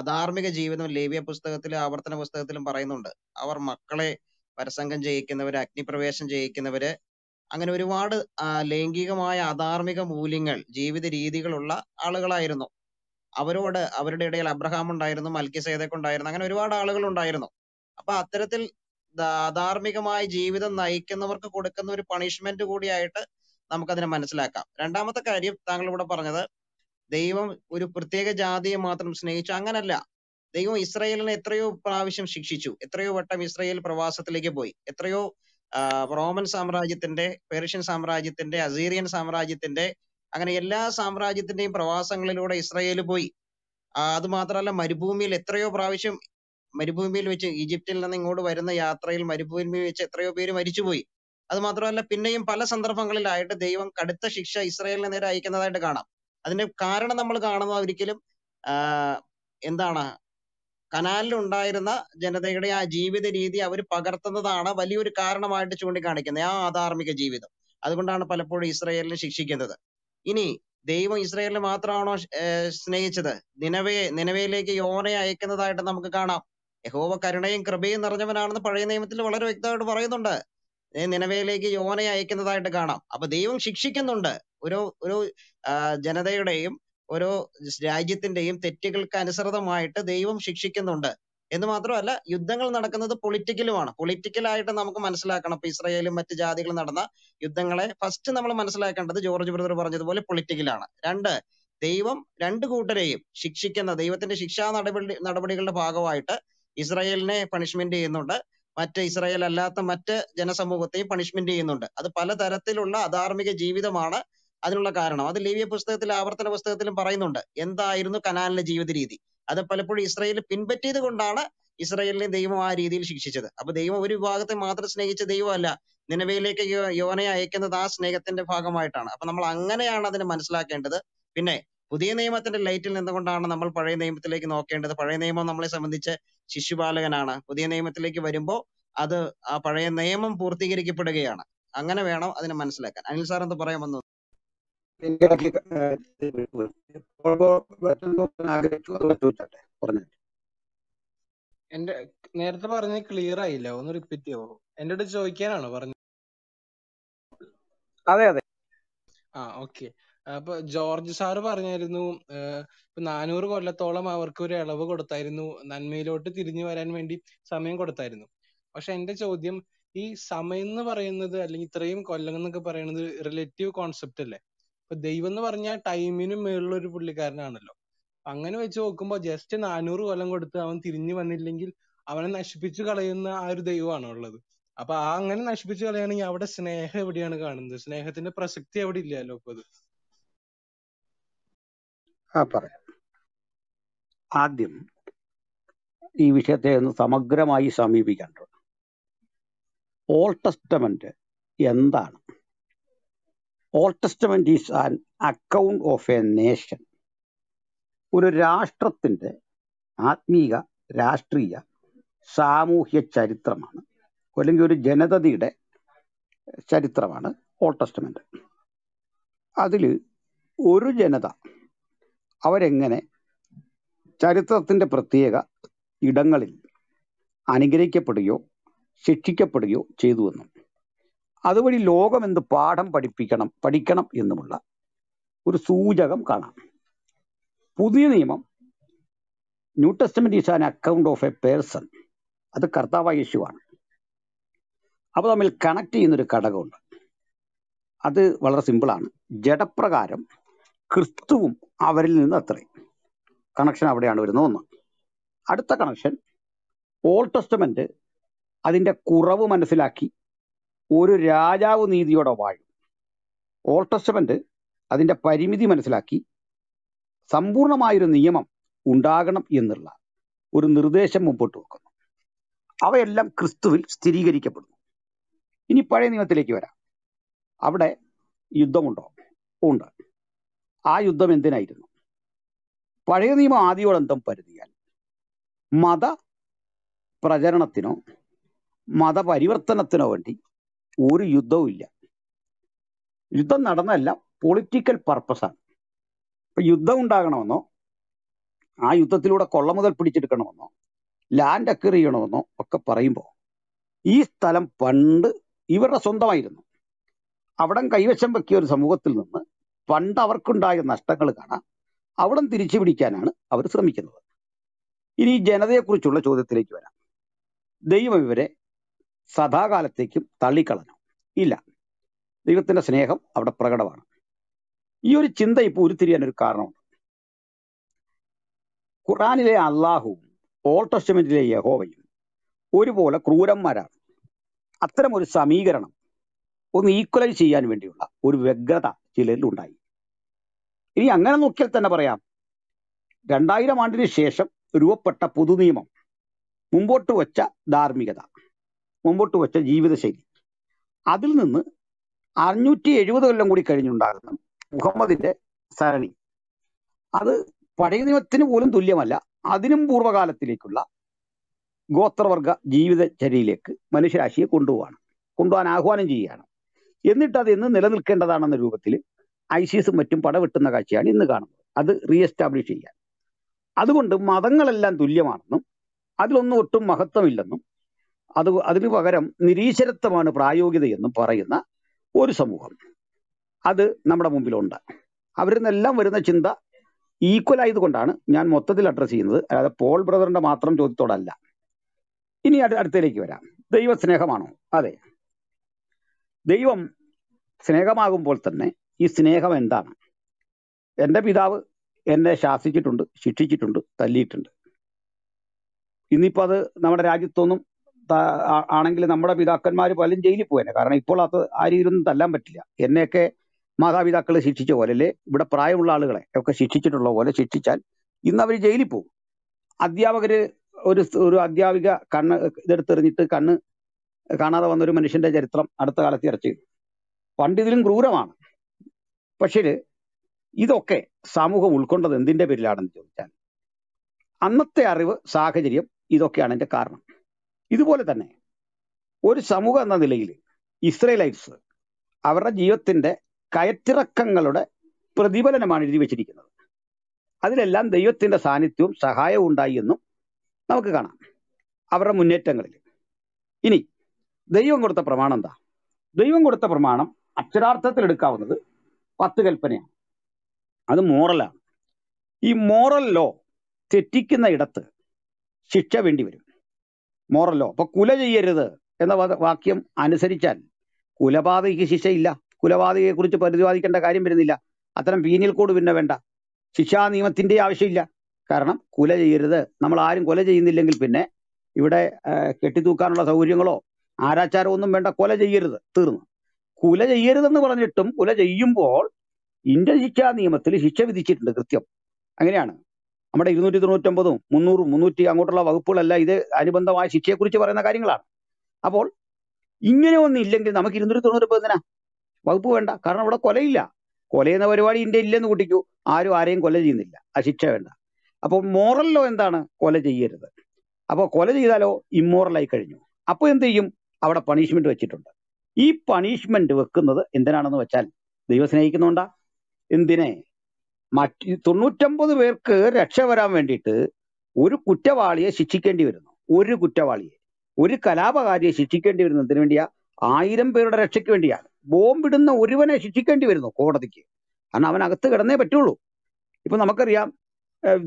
Speaker 4: അധാർമിക ജീവിതം ലേവ്യ പുസ്തകത്തിലും ആവർത്തന പുസ്തകത്തിലും പറയുന്നുണ്ട് അവർ മക്കളെ പരസംഗം ചെയ്യിക്കുന്നവർ അഗ്നിപ്രവേശം ചെയ്യിക്കുന്നവർ അങ്ങനെ ഒരുപാട് ലൈംഗികമായ അധാർമിക മൂല്യങ്ങൾ ജീവിത രീതികളുള്ള ആളുകളായിരുന്നു അവരോട് അവരുടെ ഇടയിൽ അബ്രഹാം ഉണ്ടായിരുന്നു മൽക്കിസേദക്ക് ഉണ്ടായിരുന്നു അങ്ങനെ ഒരുപാട് ആളുകൾ ഉണ്ടായിരുന്നു അപ്പൊ അത്തരത്തിൽ അധാർമികമായ ജീവിതം നയിക്കുന്നവർക്ക് കൊടുക്കുന്ന ഒരു പണിഷ്മെന്റ് കൂടിയായിട്ട് നമുക്കതിനെ മനസ്സിലാക്കാം രണ്ടാമത്തെ കാര്യം താങ്കൾ ഇവിടെ പറഞ്ഞത് ദൈവം ഒരു പ്രത്യേക ജാതിയെ മാത്രം സ്നേഹിച്ചു അങ്ങനല്ല ദൈവം ഇസ്രയേലിനെ എത്രയോ പ്രാവശ്യം ശിക്ഷിച്ചു എത്രയോ വട്ടം ഇസ്രയേൽ പ്രവാസത്തിലേക്ക് പോയി എത്രയോ റോമൻ സാമ്രാജ്യത്തിന്റെ പേർഷ്യൻ സാമ്രാജ്യത്തിന്റെ അസീറിയൻ സാമ്രാജ്യത്തിന്റെ അങ്ങനെ എല്ലാ സാമ്രാജ്യത്തിന്റെയും പ്രവാസങ്ങളിലൂടെ ഇസ്രയേൽ പോയി അത് മാത്രമല്ല മരുഭൂമിയിൽ എത്രയോ പ്രാവശ്യം മരുഭൂമിയിൽ വെച്ച് ഈജിപ്തിൽ നിന്ന് ഇങ്ങോട്ട് വരുന്ന യാത്രയിൽ മരുഭൂമിയിൽ വെച്ച് എത്രയോ പേര് മരിച്ചുപോയി അത് മാത്രമല്ല പിന്നെയും പല സന്ദർഭങ്ങളിലായിട്ട് ദൈവം കടുത്ത ശിക്ഷ ഇസ്രായേലിന് നേരെ അയക്കുന്നതായിട്ട് കാണാം അതിന്റെ കാരണം നമ്മൾ കാണുന്നത് ഒരിക്കലും എന്താണ് കനാലിൽ ഉണ്ടായിരുന്ന ജനതയുടെ ആ ജീവിത രീതി അവർ പകർത്തുന്നതാണ് വലിയൊരു കാരണമായിട്ട് ചൂണ്ടിക്കാണിക്കുന്നത് ആ ആധാർമിക ജീവിതം അതുകൊണ്ടാണ് പലപ്പോഴും ഇസ്രായേലിനെ ശിക്ഷിക്കുന്നത് ഇനി ദൈവം ഇസ്രായേലിനെ മാത്രമാണോ സ്നേഹിച്ചത് നിലവയെ നിലവയിലേക്ക് യോനെ അയക്കുന്നതായിട്ട് നമുക്ക് കാണാം യഹോവ കരുണയും കൃപയും നിറഞ്ഞവനാണെന്ന് പഴയ നിയമത്തിൽ വളരെ വ്യക്തമായിട്ട് പറയുന്നുണ്ട് നിലവയിലേക്ക് യോനെ അയക്കുന്നതായിട്ട് കാണാം. അപ്പോൾ ദൈവം ശിക്ഷിക്കുന്നുണ്ട് ഒരു ഒരു ജനതയുടെയും ഒരു രാജ്യത്തിന്റെയും തെറ്റുകൾക്ക് അനുസൃതമായിട്ട് ദൈവം ശിക്ഷിക്കുന്നുണ്ട്. എന്ന് മാത്രമല്ല യുദ്ധങ്ങൾ നടക്കുന്നത് പൊളിറ്റിക്കലുമാണ്. പൊളിറ്റിക്കലായിട്ട് നമുക്ക് മനസ്സിലാക്കണം ഇപ്പൊ ഇസ്രായേലും മറ്റ് ജാതികളും നടന്ന യുദ്ധങ്ങളെ ഫസ്റ്റ് നമ്മൾ മനസ്സിലാക്കേണ്ടത് ജോർജ് ബ്രദർ പറഞ്ഞതുപോലെ പൊളിറ്റിക്കലാണ്. രണ്ട് ദൈവം രണ്ട് കൂട്ടരെയും ശിക്ഷിക്കുന്ന ദൈവത്തിന്റെ ശിക്ഷാ നടപടി നടപടികളുടെ ഭാഗമായിട്ട് ഇസ്രായേലിനെ പണിഷ്മെന്റ് ചെയ്യുന്നുണ്ട്. മറ്റ് ഇസ്രായേൽ അല്ലാത്ത മറ്റ് ജനസമൂഹത്തെയും പണിഷ്മെന്റ് ചെയ്യുന്നുണ്ട് അത് പലതരത്തിലുള്ള അധാർമിക ജീവിതമാണ് അതിനുള്ള കാരണം അത് ലേവിയ പുസ്തകത്തിൽ ആവർത്തന പുസ്തകത്തിലും പറയുന്നുണ്ട് എന്തായിരുന്നു കനാലിന്റെ ജീവിത രീതി അത് പലപ്പോഴും ഇസ്രായേൽ പിൻപറ്റിയത് കൊണ്ടാണ് ഇസ്രായേലിനെ ദൈവം ആ രീതിയിൽ ശിക്ഷിച്ചത് അപ്പൊ ദൈവം ഒരു വിഭാഗത്തെ മാത്രം സ്നേഹിച്ച ദൈവമല്ല നിലവിലേക്ക് യോനയെ അയക്കുന്നത് ആ സ്നേഹത്തിന്റെ ഭാഗമായിട്ടാണ് അപ്പൊ നമ്മൾ അങ്ങനെയാണ് അതിനെ മനസ്സിലാക്കേണ്ടത്. പിന്നെ പുതിയ നിയമത്തിന്റെ ലൈറ്റിൽ നിന്നുകൊണ്ടാണ് നമ്മൾ പഴയ നിയമത്തിലേക്ക് നോക്കേണ്ടത്. പഴയ നിയമം നമ്മളെ സംബന്ധിച്ച് ശിശുപാലകനാണ്. പുതിയ നിയമത്തിലേക്ക് വരുമ്പോൾ അത് ആ പഴയ നിയമം പൂർത്തീകരിക്കപ്പെടുകയാണ്. അങ്ങനെ വേണം അതിനെ മനസ്സിലാക്കാൻ. അനിൽ സാർ എന്ത് പറയാൻ വന്നു?
Speaker 2: എന്റെ നേരത്തെ പറഞ്ഞ ക്ലിയർ ആയില്ല ഒന്ന് റിപ്പീറ്റ് ചെയ്യോ എന്റെ അടുത്ത് ചോദിക്കാനാണോ പറഞ്ഞത് അതെ അതെ ആ ഓക്കെ അപ്പൊ ജോർജ് sir പറഞ്ഞായിരുന്നു ഏഹ് നാനൂറ് കൊല്ലത്തോളം അവർക്ക് ഒരു ഇളവ് കൊടുത്തായിരുന്നു നന്മയിലോട്ട് തിരിഞ്ഞു വരാൻ വേണ്ടി സമയം കൊടുത്തായിരുന്നു പക്ഷെ എന്റെ ചോദ്യം ഈ സമയം എന്ന് പറയുന്നത് അല്ലെങ്കി ഇത്രയും കൊല്ലംന്നൊക്കെ പറയുന്നത് relative concept അല്ലെ ഇപ്പൊ ദൈവംന്ന് പറഞ്ഞ time ന് മേലുള്ള ഒരു പുള്ളിക്കാരനാണല്ലോ അങ്ങനെ വെച്ച് നോക്കുമ്പോ just നാനൂറ് കൊല്ലം കൊടുത്ത് അവൻ തിരിഞ്ഞു വന്നില്ലെങ്കിൽ അവനെ നശിപ്പിച്ചു കളയുന്ന ആ ഒരു ദൈവമാണ് ഉള്ളത് അപ്പൊ ആ അങ്ങനെ നശിപ്പിച്ചു കളയാണെങ്കി അവിടെ സ്നേഹം എവിടെയാണ് കാണുന്നത് സ്നേഹത്തിന്റെ പ്രസക്തി അവിടെ ഇല്ലാലോ ഇപ്പൊ അത്
Speaker 3: ആ പറയാം ആദ്യം ഈ വിഷയത്തെ ഒന്ന് സമഗ്രമായി സമീപിക്കേണ്ടത് ഓൾ ടെസ്റ്റമെന്റ് എന്താണ് old testament is an account of a nation ഒരു രാഷ്ട്രത്തിൻ്റെ ആത്മീക രാഷ്ട്രീയ സാമൂഹ്യ ചരിത്രമാണ് അല്ലെങ്കിൽ ഒരു ജനതയുടെ ചരിത്രമാണ് ഓൾ ടെസ്റ്റമെന്റ് അതിൽ ഒരു ജനത അവരെങ്ങനെ ചരിത്രത്തിൻ്റെ പ്രത്യേക ഇടങ്ങളിൽ അനുഗ്രഹിക്കപ്പെടുകയോ ശിക്ഷിക്കപ്പെടുകയോ ചെയ്തുവെന്നും അതുവഴി ലോകമെന്ത് പാഠം പഠിപ്പിക്കണം പഠിക്കണം എന്നുമുള്ള ഒരു സൂചകം കാണാം പുതിയ നിയമം new testament is an account of a person അത് കർത്താവായ യേശുവാണ് അപ്പോൾ തമ്മിൽ കണക്ട് ചെയ്യുന്നൊരു ഘടകമുണ്ട് അത് വളരെ സിമ്പിളാണ് ജഡപ്രകാരം ക്രിസ്തുവും അവരിൽ നിന്ന് അത്രയും കണക്ഷൻ അവിടെയാണ് വരുന്നത് ഒന്ന് അടുത്ത കണക്ഷൻ ഓൾഡ് ടെസ്റ്റമെന്റ് അതിൻ്റെ കുറവ് മനസ്സിലാക്കി ഒരു രാജാവ് നീതിയോടെ വാഴും ഓൾഡ് ടെസ്റ്റമെന്റ് അതിൻ്റെ പരിമിതി മനസ്സിലാക്കി സമ്പൂർണമായൊരു നിയമം ഉണ്ടാകണം എന്നുള്ള ഒരു നിർദ്ദേശം മുമ്പോട്ട് വെക്കുന്നു അവയെല്ലാം ക്രിസ്തുവിൽ സ്ഥിരീകരിക്കപ്പെടുന്നു ഇനി പഴയ നിയമത്തിലേക്ക് വരാം അവിടെ യുദ്ധമുണ്ടോ ഉണ്ട് ആ യുദ്ധം എന്തിനായിരുന്നു പഴയ നിയമം ആദ്യോടന്തം പരിധിയാൽ മത പ്രചരണത്തിനോ മതപരിവർത്തനത്തിനോ വേണ്ടി ഒരു യുദ്ധവും ഇല്ല യുദ്ധം നടന്നല്ല പൊളിറ്റിക്കൽ പർപ്പസാണ് ഇപ്പൊ യുദ്ധം ഉണ്ടാകണമെന്നോ ആ യുദ്ധത്തിലൂടെ കൊള്ള മുതൽ പിടിച്ചെടുക്കണമെന്നോ ലാൻഡ് അക്വയർ ചെയ്യണമെന്നോ ഒക്കെ പറയുമ്പോൾ ഈ സ്ഥലം പണ്ട് ഇവരുടെ സ്വന്തമായിരുന്നു അവിടം കൈവശം വെക്കിയ ഒരു സമൂഹത്തിൽ നിന്ന് പണ്ട് അവർക്കുണ്ടായ നഷ്ടങ്ങൾ കാണാം അവിടം തിരിച്ചു പിടിക്കാനാണ് അവർ ശ്രമിക്കുന്നത് ഇനി ജനതയെക്കുറിച്ചുള്ള ചോദ്യത്തിലേക്ക് വരാം ദൈവം ഇവരെ സദാകാലത്തേക്കും തള്ളിക്കളഞ്ഞു ഇല്ല ദൈവത്തിന്റെ സ്നേഹം അവിടെ പ്രകടമാണ് ഈ ഒരു ചിന്ത ഇപ്പോൾ ഉരുത്തിരിയാൻ ഒരു കാരണമുണ്ട് ഖുറാനിലെ അള്ളാഹുവും ഓൾട്ടസ്റ്റമെന്റിലെ യഹോവയും ഒരുപോലെ ക്രൂരന്മാരാണ് അത്തരം ഒരു സമീകരണം ഒന്ന് ഈക്വലൈസ് ചെയ്യാൻ വേണ്ടിയുള്ള ഒരു വ്യഗ്രത ചിലരിൽ ഉണ്ടായി ഇനി അങ്ങനെ നോക്കിയാൽ തന്നെ പറയാം രണ്ടായിരം ആണ്ടിന് ശേഷം രൂപപ്പെട്ട പൊതു നിയമം മുമ്പോട്ട് വച്ച ധാർമ്മികത മുമ്പോട്ട് വച്ച ജീവിതശൈലി അതിൽ നിന്ന് അറുന്നൂറ്റി എഴുപത് കൊല്ലം കൂടി കഴിഞ്ഞുണ്ടാകുന്ന മുഹമ്മദിന്റെ സരണി അത് പഴയ നിയമത്തിന് പോലും തുല്യമല്ല അതിനും പൂർവ്വകാലത്തിലേക്കുള്ള ഗോത്രവർഗ ജീവിതചര്യയിലേക്ക് മനുഷ്യരാശിയെ കൊണ്ടുപോവാണ് കൊണ്ടുപോകാൻ ആഹ്വാനം ചെയ്യുകയാണ് എന്നിട്ട് അത് എന്ന് നിലനിൽക്കേണ്ടതാണെന്ന രൂപത്തിൽ ഐസിസും മറ്റും പടവെട്ടുന്ന കാഴ്ചയാണ് ഇന്ന് കാണുന്നത് അത് റീഎസ്റ്റാബ്ലിഷ് ചെയ്യാൻ അതുകൊണ്ട് മതങ്ങളെല്ലാം തുല്യമാണെന്നും അതിലൊന്നും ഒട്ടും മഹത്വമില്ലെന്നും അത് അതിനു പകരം നിരീശ്വരത്വമാണ് പ്രായോഗികതയെന്നും പറയുന്ന ഒരു സമൂഹം അത് നമ്മുടെ മുമ്പിലുണ്ട് അവരിൽ നിന്നെല്ലാം വരുന്ന ചിന്ത ഈക്വൽ ആയതുകൊണ്ടാണ് ഞാൻ മൊത്തത്തിൽ അഡ്രസ്സ് ചെയ്യുന്നത് അതായത് പോൾ ബ്രദറിന്റെ മാത്രം ചോദ്യത്തോടല്ല ഇനി അടുത്തേക്ക് വരാം ദൈവ സ്നേഹമാണോ അതെ ദൈവം സ്നേഹമാകുമ്പോൾ തന്നെ ഈ സ്നേഹം എന്താണ് എൻ്റെ പിതാവ് എന്നെ ശാസിച്ചിട്ടുണ്ട് ശിക്ഷിച്ചിട്ടുണ്ട് തല്ലിയിട്ടുണ്ട് ഇന്നിപ്പോൾ അത് നമ്മുടെ രാജ്യത്തൊന്നും ആണെങ്കിൽ നമ്മുടെ പിതാക്കന്മാർ പലരും ജയിലിൽ പോയേനെ കാരണം ഇപ്പോൾ അത് ആ തല്ലാൻ പറ്റില്ല എന്നെയൊക്കെ മാതാപിതാക്കൾ ശിക്ഷിച്ച പോലെ അല്ലേ ഇവിടെ പ്രായമുള്ള ആളുകളെ ഒക്കെ ശിക്ഷിച്ചിട്ടുള്ള പോലെ ശിക്ഷിച്ചാൽ ഇന്ന് അവർ ജയിലിൽ പോകും അധ്യാപകർ ഒരു ഒരു അധ്യാപിക കണ്ണ് ഇതെടുത്തെറിഞ്ഞിട്ട് കണ്ണ് കാണാതെ വന്ന ഒരു മനുഷ്യന്റെ ചരിത്രം അടുത്ത കാലത്ത് ചർച്ച ചെയ്തു പണ്ട് ഇതിലും ക്രൂരമാണ് പക്ഷേ ഇതൊക്കെ സമൂഹം ഉൾക്കൊണ്ടത് എന്തിൻ്റെ പേരിലാണെന്ന് ചോദിച്ചാൽ അന്നത്തെ അറിവ് സാഹചര്യം ഇതൊക്കെയാണ് എൻ്റെ കാരണം ഇതുപോലെ തന്നെ ഒരു സമൂഹം എന്ന നിലയിൽ ഇസ്രയേലൈറ്റ്സ് അവരുടെ ജീവിതത്തിന്റെ കയറ്റിറക്കങ്ങളുടെ പ്രതിഫലനമാണ് എഴുതി വെച്ചിരിക്കുന്നത് അതിലെല്ലാം ദൈവത്തിന്റെ സാന്നിധ്യവും സഹായവും ഉണ്ടായി എന്നും നമുക്ക് കാണാം അവരുടെ മുന്നേറ്റങ്ങളിൽ ഇനി ദൈവം കൊടുത്ത പ്രമാണം എന്താ ദൈവം കൊടുത്ത പ്രമാണം അക്ഷരാർത്ഥത്തിൽ എടുക്കാവുന്നത് പത്ത് കൽപ്പനയാണ് അത് മോറലാണ് ഈ മോറൽ ലോ തെറ്റിക്കുന്ന ഇടത്ത് ശിക്ഷ വേണ്ടി വരും മോറൽ ലോ അപ്പൊ കുല ചെയ്യരുത് എന്ന വാക്യം അനുസരിച്ചാൽ കുലപാതകയ്ക്ക് ശിക്ഷയില്ല കുലപാതകയെ കുറിച്ച് പ്രതിപാദിക്കേണ്ട കാര്യം വരുന്നില്ല അത്തരം പീനിയൽ കോഡ് പിന്നെ വേണ്ട ശിക്ഷാ നിയമത്തിന്റെ ആവശ്യമില്ല കാരണം കുല ചെയ്യരുത് നമ്മൾ ആരും കൊല ചെയ്യുന്നില്ലെങ്കിൽ പിന്നെ ഇവിടെ കെട്ടിത്തൂക്കാനുള്ള സൗകര്യങ്ങളോ ആരാച്ചാരമോ ഒന്നും വേണ്ട കൊല ചെയ്യരുത് തീർന്നു കുല ചെയ്യരുതെന്ന് പറഞ്ഞിട്ടും കുല ചെയ്യുമ്പോൾ ഇന്ത്യൻ ശിക്ഷാ നിയമത്തിൽ ശിക്ഷ വിധിച്ചിട്ടുണ്ട് കൃത്യം അങ്ങനെയാണ് നമ്മുടെ ഇരുന്നൂറ്റി ഒമ്പതും മുന്നൂറും മുന്നൂറ്റി അങ്ങോട്ടുള്ള വകുപ്പുകളല്ല ഇത് അനുബന്ധമായ ശിക്ഷയെക്കുറിച്ച് പറയുന്ന കാര്യങ്ങളാണ് അപ്പോൾ ഇങ്ങനെ ഒന്നും ഇല്ലെങ്കിൽ നമുക്ക് ഇരുന്നൂറ്റി തൊണ്ണൂറ്റൊമ്പതിനാ വകുപ്പ് വേണ്ട കാരണം ഇവിടെ കൊലയില്ല കൊലയെന്ന പരിപാടി ഇന്ത്യ ഇല്ലെന്ന് കൂട്ടിക്കൂ ആരും ആരെയും കൊല ചെയ്യുന്നില്ല ആ ശിക്ഷ വേണ്ട അപ്പോൾ മോറൽ ലോ എന്താണ് കൊല ചെയ്യരുത് അപ്പോൾ കൊല ചെയ്താലോ ഇമ്മോറലായി കഴിഞ്ഞു അപ്പോൾ എന്ത് ചെയ്യും അവിടെ പണിഷ്മെന്റ് വെച്ചിട്ടുണ്ട് ഈ പണിഷ്മെന്റ് വെക്കുന്നത് എന്തിനാണെന്ന് വെച്ചാൽ ദൈവം സ്നേഹിക്കുന്നുണ്ട എന്തിനെ മറ്റ് തൊണ്ണൂറ്റമ്പത് പേർക്ക് രക്ഷ വരാൻ വേണ്ടിയിട്ട് ഒരു കുറ്റവാളിയെ ശിക്ഷിക്കേണ്ടി വരുന്നു ഒരു കുറ്റവാളിയെ ഒരു കലാപകാരിയെ ശിക്ഷിക്കേണ്ടി വരുന്നു എന്തിനു വേണ്ടിയാ ആയിരം പേരുടെ രക്ഷയ്ക്ക് വേണ്ടിയാണ് ബോംബിടുന്ന ഒരുവനെ ശിക്ഷിക്കേണ്ടി വരുന്നു കോടതിക്ക് കാരണം അവൻ അകത്ത് കിടന്നേ പറ്റുള്ളൂ ഇപ്പൊ നമുക്കറിയാം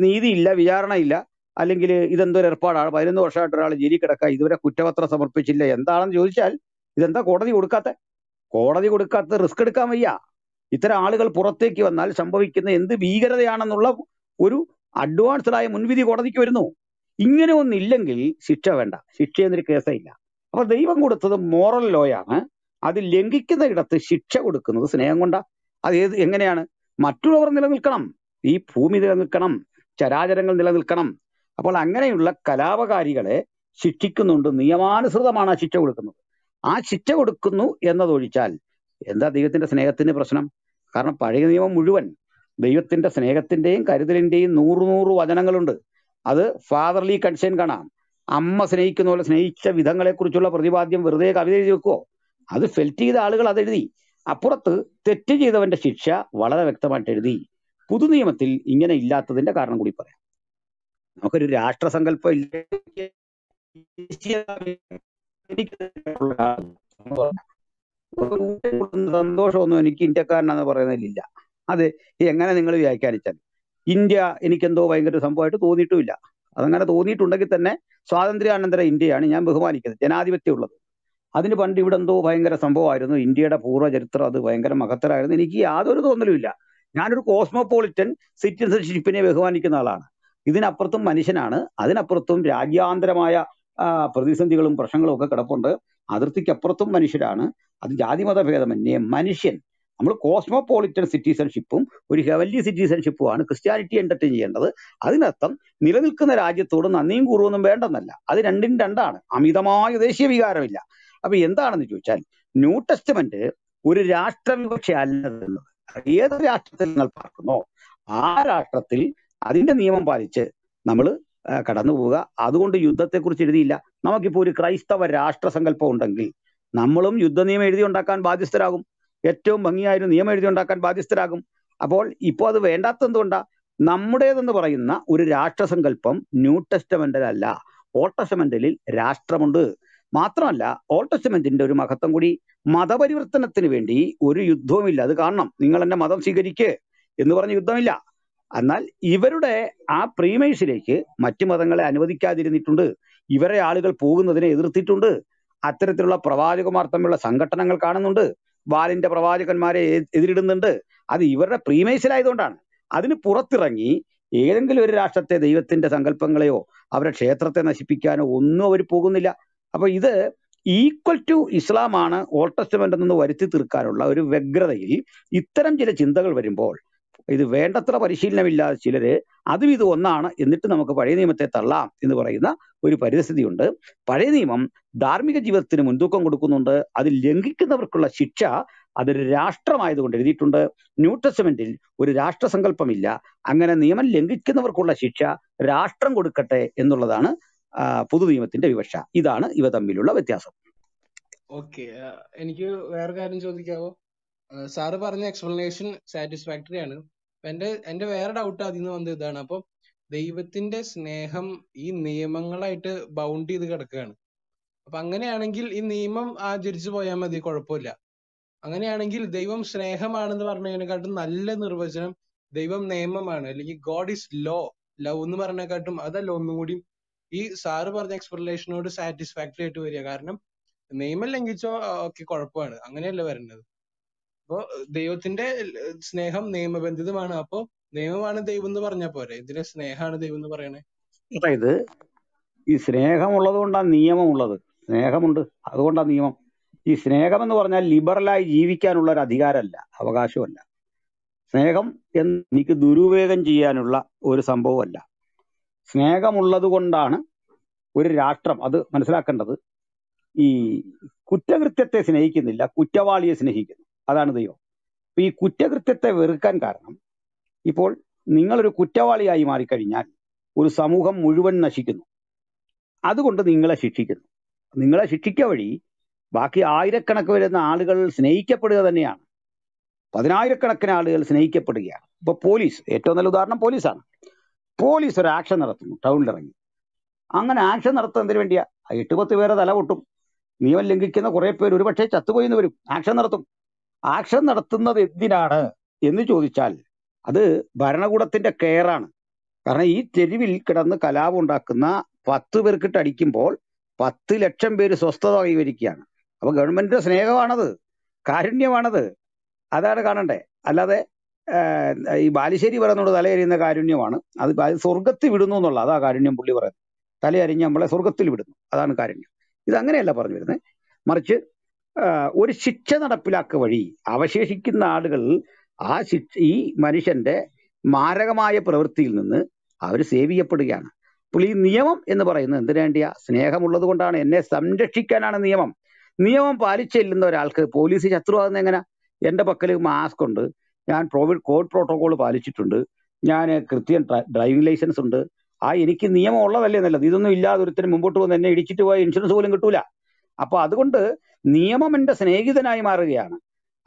Speaker 3: നീതിയില്ല വിചാരണയില്ല അല്ലെങ്കിൽ ഇതെന്തൊരു ഏർപ്പാടാണ് പതിനൊന്ന് വർഷമായിട്ട് ഒരാൾ ജയിലിൽ കിടക്കുക ഇതുവരെ കുറ്റപത്രം സമർപ്പിച്ചില്ല എന്താണെന്ന് ചോദിച്ചാൽ ഇതെന്താ കോടതി കൊടുക്കാത്ത കോടതി കൊടുക്കാത്ത റിസ്ക് എടുക്കാൻ വയ്യ ഇത്തരം ആളുകൾ പുറത്തേക്ക് വന്നാൽ സംഭവിക്കുന്ന എന്ത് ഭീകരതയാണെന്നുള്ള ഒരു അഡ്വാൻസ്ഡ് ആയ മുൻവിധി കോടതിക്ക് വരുന്നു ഇങ്ങനെ ഒന്നില്ലെങ്കിൽ ശിക്ഷ വേണ്ട ശിക്ഷ എന്നൊരു കേസേ ഇല്ല അപ്പൊ ദൈവം കൊടുത്തത് മോറൽ ലോയാണ് അത് ലംഘിക്കുന്ന ഇടത്ത് ശിക്ഷ കൊടുക്കുന്നത് സ്നേഹം കൊണ്ട അത് ഏത് എങ്ങനെയാണ് മറ്റുള്ളവർ നിലനിൽക്കണം ഈ ഭൂമി നിലനിൽക്കണം ചരാചരങ്ങൾ നിലനിൽക്കണം അപ്പോൾ അങ്ങനെയുള്ള കലാപകാരികളെ ശിക്ഷിക്കുന്നുണ്ട് നിയമാനുസൃതമാണ് ആ ശിക്ഷ കൊടുക്കുന്നത് ആ ശിക്ഷ കൊടുക്കുന്നു എന്നതൊഴിച്ചാൽ എന്താ ദൈവത്തിന്റെ സ്നേഹത്തിന് പ്രശ്നം കാരണം പഴയ നിയമം മുഴുവൻ ദൈവത്തിന്റെ സ്നേഹത്തിന്റെയും കരുതലിന്റെയും നൂറ് നൂറ് വചനങ്ങളുണ്ട് അത് ഫാദർലി കൺസേൺ കാണാം അമ്മ സ്നേഹിക്കുന്ന പോലെ സ്നേഹിച്ച വിധങ്ങളെക്കുറിച്ചുള്ള പ്രതിപാദ്യം വെറുതെ കവിത എഴുതി വെക്കുവോ അത് ഫെൽറ്റ് ചെയ്ത ആളുകൾ അത് എഴുതി അപ്പുറത്ത് തെറ്റ് ചെയ്തവന്റെ ശിക്ഷ വളരെ വ്യക്തമായിട്ട് എഴുതി പുതു നിയമത്തിൽ ഇങ്ങനെ ഇല്ലാത്തതിന്റെ കാരണം കൂടി പറയാം നമുക്കൊരു രാഷ്ട്രസങ്കല്പം ഇല്ല എനിക്ക് സന്തോഷമൊന്നും എനിക്ക് ഇന്ത്യക്കാരനാന്ന് പറയുന്നതിലില്ല അത് എങ്ങനെ നിങ്ങൾ വ്യാഖ്യാനിച്ചാൽ ഇന്ത്യ എനിക്കെന്തോ ഭയങ്കര സംഭവമായിട്ട് തോന്നിയിട്ടുമില്ല അതങ്ങനെ തോന്നിയിട്ടുണ്ടെങ്കിൽ തന്നെ സ്വാതന്ത്ര്യാനന്തര ഇന്ത്യയാണ് ഞാൻ ബഹുമാനിക്കുന്നത് ഉള്ളത് അതിന് പണ്ട് ഇവിടെ എന്തോ ഭയങ്കര സംഭവമായിരുന്നു ഇന്ത്യയുടെ ചരിത്രം അത് ഭയങ്കര മഹത്തരായിരുന്നു എനിക്ക് യാതൊരു തോന്നലുമില്ല ഞാനൊരു കോസ്മോപോളിറ്റൻ സിറ്റിസൺഷിപ്പിനെ ബഹുമാനിക്കുന്ന ആളാണ് ഇതിനപ്പുറത്തും മനുഷ്യനാണ് അതിനപ്പുറത്തും രാജ്യാന്തരമായ പ്രതിസന്ധികളും പ്രശ്നങ്ങളും ഒക്കെ കിടപ്പുണ്ട് അതിർത്തിക്കപ്പുറത്തും മനുഷ്യരാണ് അത് ജാതി മത ഭേദമന്യേ മനുഷ്യൻ നമ്മൾ കോസ്മോപോളിറ്റൻ സിറ്റിസൺഷിപ്പും ഒരു ഹെവൻലി സിറ്റിസൺഷിപ്പുമാണ് ക്രിസ്ത്യാനിറ്റി എൻ്റർടൈൻ ചെയ്യേണ്ടത് അതിനർത്ഥം നിലനിൽക്കുന്ന രാജ്യത്തോട് നന്ദിയും കൂറുവൊന്നും വേണ്ടെന്നല്ല അത് രണ്ടും രണ്ടാണ് അമിതമായ ദേശീയ വികാരമില്ല അപ്പൊ എന്താണെന്ന് ചോദിച്ചാൽ ന്യൂ ടെസ്റ്റ്മെന്റ് ഒരു രാഷ്ട്രവിപക്ഷ അല്ലെന്നത് ഏത് രാഷ്ട്രത്തിൽ നിങ്ങൾ പാർക്കുന്നോ ആ രാഷ്ട്രത്തിൽ അതിന്റെ നിയമം പാലിച്ച് നമ്മൾ കടന്നു പോവുക അതുകൊണ്ട് യുദ്ധത്തെക്കുറിച്ച് എഴുതിയില്ല നമുക്കിപ്പോൾ ഒരു ക്രൈസ്തവ രാഷ്ട്രസങ്കല്പം ഉണ്ടെങ്കിൽ നമ്മളും യുദ്ധ നിയമം എഴുതി ഉണ്ടാക്കാൻ ബാധ്യസ്ഥരാകും ഏറ്റവും ഒരു നിയമം എഴുതി ഉണ്ടാക്കാൻ ബാധ്യസ്ഥരാകും അപ്പോൾ ഇപ്പോൾ അത് വേണ്ടാത്ത എന്തുകൊണ്ടാ നമ്മുടേതെന്ന് പറയുന്ന ഒരു രാഷ്ട്രസങ്കല്പം ന്യൂ ടെസ്റ്റമെന്റിലല്ല ഓൾഡ് ടെസ്റ്റമെന്റലിൽ രാഷ്ട്രമുണ്ട് മാത്രമല്ല ഓൾഡ് ടെസ്റ്റമെന്റിന്റെ ഒരു മഹത്വം കൂടി മതപരിവർത്തനത്തിന് വേണ്ടി ഒരു യുദ്ധവുമില്ല അത് കാണണം നിങ്ങൾ എന്നെ മതം സ്വീകരിക്കേ എന്ന് പറഞ്ഞ് യുദ്ധമില്ല എന്നാൽ ഇവരുടെ ആ പ്രീമേഴ്സിലേക്ക് മറ്റു മതങ്ങളെ അനുവദിക്കാതിരുന്നിട്ടുണ്ട് ഇവരെ ആളുകൾ പോകുന്നതിനെ എതിർത്തിട്ടുണ്ട് അത്തരത്തിലുള്ള പ്രവാചകമാർ തമ്മിലുള്ള സംഘടനകൾ കാണുന്നുണ്ട് ബാലിന്റെ പ്രവാചകന്മാരെ എതിരിടുന്നുണ്ട് അത് ഇവരുടെ പ്രീമേഴ്സിലായതുകൊണ്ടാണ് അതിന് പുറത്തിറങ്ങി ഏതെങ്കിലും ഒരു രാഷ്ട്രത്തെ ദൈവത്തിന്റെ സങ്കല്പങ്ങളെയോ അവരുടെ ക്ഷേത്രത്തെ നശിപ്പിക്കാനോ ഒന്നും അവർ പോകുന്നില്ല അപ്പോൾ ഇത് ഈക്വൽ ടു ഇസ്ലാമാണ് ഓൾട്ടസ്റ്റമെന്റ് എന്ന് വരുത്തി തീർക്കാനുള്ള ഒരു വ്യഗ്രതയിൽ ഇത്തരം ചില ചിന്തകൾ വരുമ്പോൾ ഇത് വേണ്ടത്ര പരിശീലനമില്ലാതെ ചിലർ അതും ഇത് ഒന്നാണ് എന്നിട്ട് നമുക്ക് പഴയ നിയമത്തെ തള്ളാം എന്ന് പറയുന്ന ഒരു പരിസ്ഥിതിയുണ്ട് പഴയ നിയമം ധാർമ്മിക ജീവിതത്തിന് മുൻതൂക്കം കൊടുക്കുന്നുണ്ട് അത് ലംഘിക്കുന്നവർക്കുള്ള ശിക്ഷ അതൊരു രാഷ്ട്രമായതുകൊണ്ട് എഴുതിയിട്ടുണ്ട് ന്യൂ ടെസ്റ്റ്മെന്റിൽ ഒരു രാഷ്ട്രസങ്കല്പമില്ല അങ്ങനെ നിയമം ലംഘിക്കുന്നവർക്കുള്ള ശിക്ഷ രാഷ്ട്രം കൊടുക്കട്ടെ എന്നുള്ളതാണ് പൊതു നിയമത്തിന്റെ വിവക്ഷ ഇതാണ് ഇവ തമ്മിലുള്ള വ്യത്യാസം
Speaker 2: ഓക്കെ എനിക്ക് വേറെ കാര്യം ചോദിക്കാവോ സാറ് പറഞ്ഞ എക്സ്പ്ലനേഷൻ സാറ്റിസ്ഫാക്ടറി ആണ് എൻ്റെ എൻ്റെ വേറെ ഡൗട്ട് അതിൽ നിന്ന് വന്ന ഇതാണ് അപ്പൊ ദൈവത്തിന്റെ സ്നേഹം ഈ നിയമങ്ങളായിട്ട് ബൗണ്ട് ചെയ്ത് കിടക്കുകയാണ് അപ്പൊ അങ്ങനെയാണെങ്കിൽ ഈ നിയമം ആചരിച്ചു പോയാൽ മതി കുഴപ്പമില്ല അങ്ങനെയാണെങ്കിൽ ദൈവം സ്നേഹമാണെന്ന് പറഞ്ഞതിനെക്കാട്ടും നല്ല നിർവചനം ദൈവം നിയമമാണ് അല്ലെങ്കിൽ ഗോഡ് ഈസ് ലോ ലവ് എന്ന് പറഞ്ഞതിനെക്കാട്ടും അതല്ല ഒന്നും കൂടി ഈ സാറ് പറഞ്ഞ എക്സ്പ്ലനേഷനോട് സാറ്റിസ്ഫാക്ടറി ആയിട്ട് വരിക കാരണം നിയമം ലംഘിച്ചോ ഒക്കെ കുഴപ്പമാണ് അങ്ങനെയല്ല വരേണ്ടത് അപ്പൊ ദൈവത്തിന്റെ സ്നേഹം നിയമബന്ധിതമാണ്. അപ്പോ നിയമമാണ് ദൈവം എന്ന് പറഞ്ഞ പോരെ? ഇതിനെ സ്നേഹമാണ് ദൈവം എന്ന് പറയണേ.
Speaker 3: അതായത് ഇത് ഈ സ്നേഹമുള്ളത് കൊണ്ടാണ് ഉള്ളത് സ്നേഹമുണ്ട് അതുകൊണ്ടാണ് നിയമം ഈ സ്നേഹം എന്ന് പറഞ്ഞാൽ ലിബറലായി ജീവിക്കാനുള്ള ഒരു അധികാരമല്ല അവകാശമല്ല സ്നേഹം എന്ന് എനിക്ക് ദുരുപയോഗം ചെയ്യാനുള്ള ഒരു സംഭവമല്ല സ്നേഹമുള്ളത് കൊണ്ടാണ് ഒരു രാഷ്ട്രം അത് മനസ്സിലാക്കേണ്ടത് ഈ കുറ്റകൃത്യത്തെ സ്നേഹിക്കുന്നില്ല കുറ്റവാളിയെ സ്നേഹിക്കുന്നു അതാണ് ദൈവം ഈ കുറ്റകൃത്യത്തെ വെറുക്കാൻ കാരണം ഇപ്പോൾ നിങ്ങളൊരു കുറ്റവാളിയായി മാറിക്കഴിഞ്ഞാൽ ഒരു സമൂഹം മുഴുവൻ നശിക്കുന്നു അതുകൊണ്ട് നിങ്ങളെ ശിക്ഷിക്കുന്നു നിങ്ങളെ ശിക്ഷിക്ക വഴി ബാക്കി ആയിരക്കണക്ക് വരുന്ന ആളുകൾ സ്നേഹിക്കപ്പെടുക തന്നെയാണ് പതിനായിരക്കണക്കിന് ആളുകൾ സ്നേഹിക്കപ്പെടുകയാണ് ഇപ്പൊ പോലീസ് ഏറ്റവും നല്ല ഉദാഹരണം പോലീസാണ് പോലീസ് ഒരു ആക്ഷൻ നടത്തുന്നു ഇറങ്ങി അങ്ങനെ ആക്ഷൻ നടത്തുന്നതിന് വേണ്ടിയാ എട്ട് പത്ത് പേരെ തല പൊട്ടും നിയമം ലംഘിക്കുന്ന കുറേ പേര് ഒരുപക്ഷെ ചത്തുപോയിന്ന് വരും ആക്ഷൻ നടത്തും ആക്ഷൻ നടത്തുന്നത് എന്തിനാണ് എന്ന് ചോദിച്ചാൽ അത് ഭരണകൂടത്തിന്റെ കെയറാണ് കാരണം ഈ തെരുവിൽ കിടന്ന് കലാപം ഉണ്ടാക്കുന്ന പത്ത് പേർക്കിട്ട് അടിക്കുമ്പോൾ പത്ത് ലക്ഷം പേര് സ്വസ്ഥത കൈവരിക്കുകയാണ് അപ്പൊ ഗവൺമെന്റിന്റെ സ്നേഹമാണത് കാരുണ്യമാണത് അതാണ് കാണണ്ടേ അല്ലാതെ ഈ ബാലുശ്ശേരി പറയുന്നത് തലയെറിയുന്ന കാരുണ്യമാണ് അത് സ്വർഗത്തിൽ വിടുന്നു എന്നുള്ള അതാ കാരുണ്യം പുള്ളി പറയുന്നത് തലയരിഞ്ഞ് നമ്മളെ സ്വർഗത്തിൽ വിടുന്നു അതാണ് കാരുണ്യം ഇത് അങ്ങനെയല്ല പറഞ്ഞു വരുന്നത് മറിച്ച് ഒരു ശിക്ഷ നടപ്പിലാക്കുക വഴി അവശേഷിക്കുന്ന ആളുകൾ ആ ശിക്ഷ ഈ മനുഷ്യന്റെ മാരകമായ പ്രവൃത്തിയിൽ നിന്ന് അവർ സേവിക്കപ്പെടുകയാണ് അപ്പോൾ ഈ നിയമം എന്ന് പറയുന്നത് എന്തിനു വേണ്ടിയാ സ്നേഹമുള്ളത് കൊണ്ടാണ് എന്നെ സംരക്ഷിക്കാനാണ് നിയമം നിയമം പാലിച്ചില്ലുന്ന ഒരാൾക്ക് പോലീസ് ശത്രുവാകുന്ന എങ്ങനെ എൻ്റെ പക്കൽ മാസ്ക് ഉണ്ട് ഞാൻ കോവിഡ് കോവിഡ് പ്രോട്ടോകോൾ പാലിച്ചിട്ടുണ്ട് ഞാൻ കൃത്യം ഡ്രൈവിംഗ് ലൈസൻസ് ഉണ്ട് ആ എനിക്ക് നിയമം ഉള്ളതല്ലേ നല്ലത് ഇതൊന്നും ഇല്ലാതെ ഒരുത്തിന് മുമ്പോട്ട് വന്ന് എന്നെ ഇടിച്ചിട്ട് പോയ ഇൻഷുറൻസ് പോലും കിട്ടൂല അപ്പോൾ അതുകൊണ്ട് നിയമം എൻ്റെ സ്നേഹിതനായി മാറുകയാണ്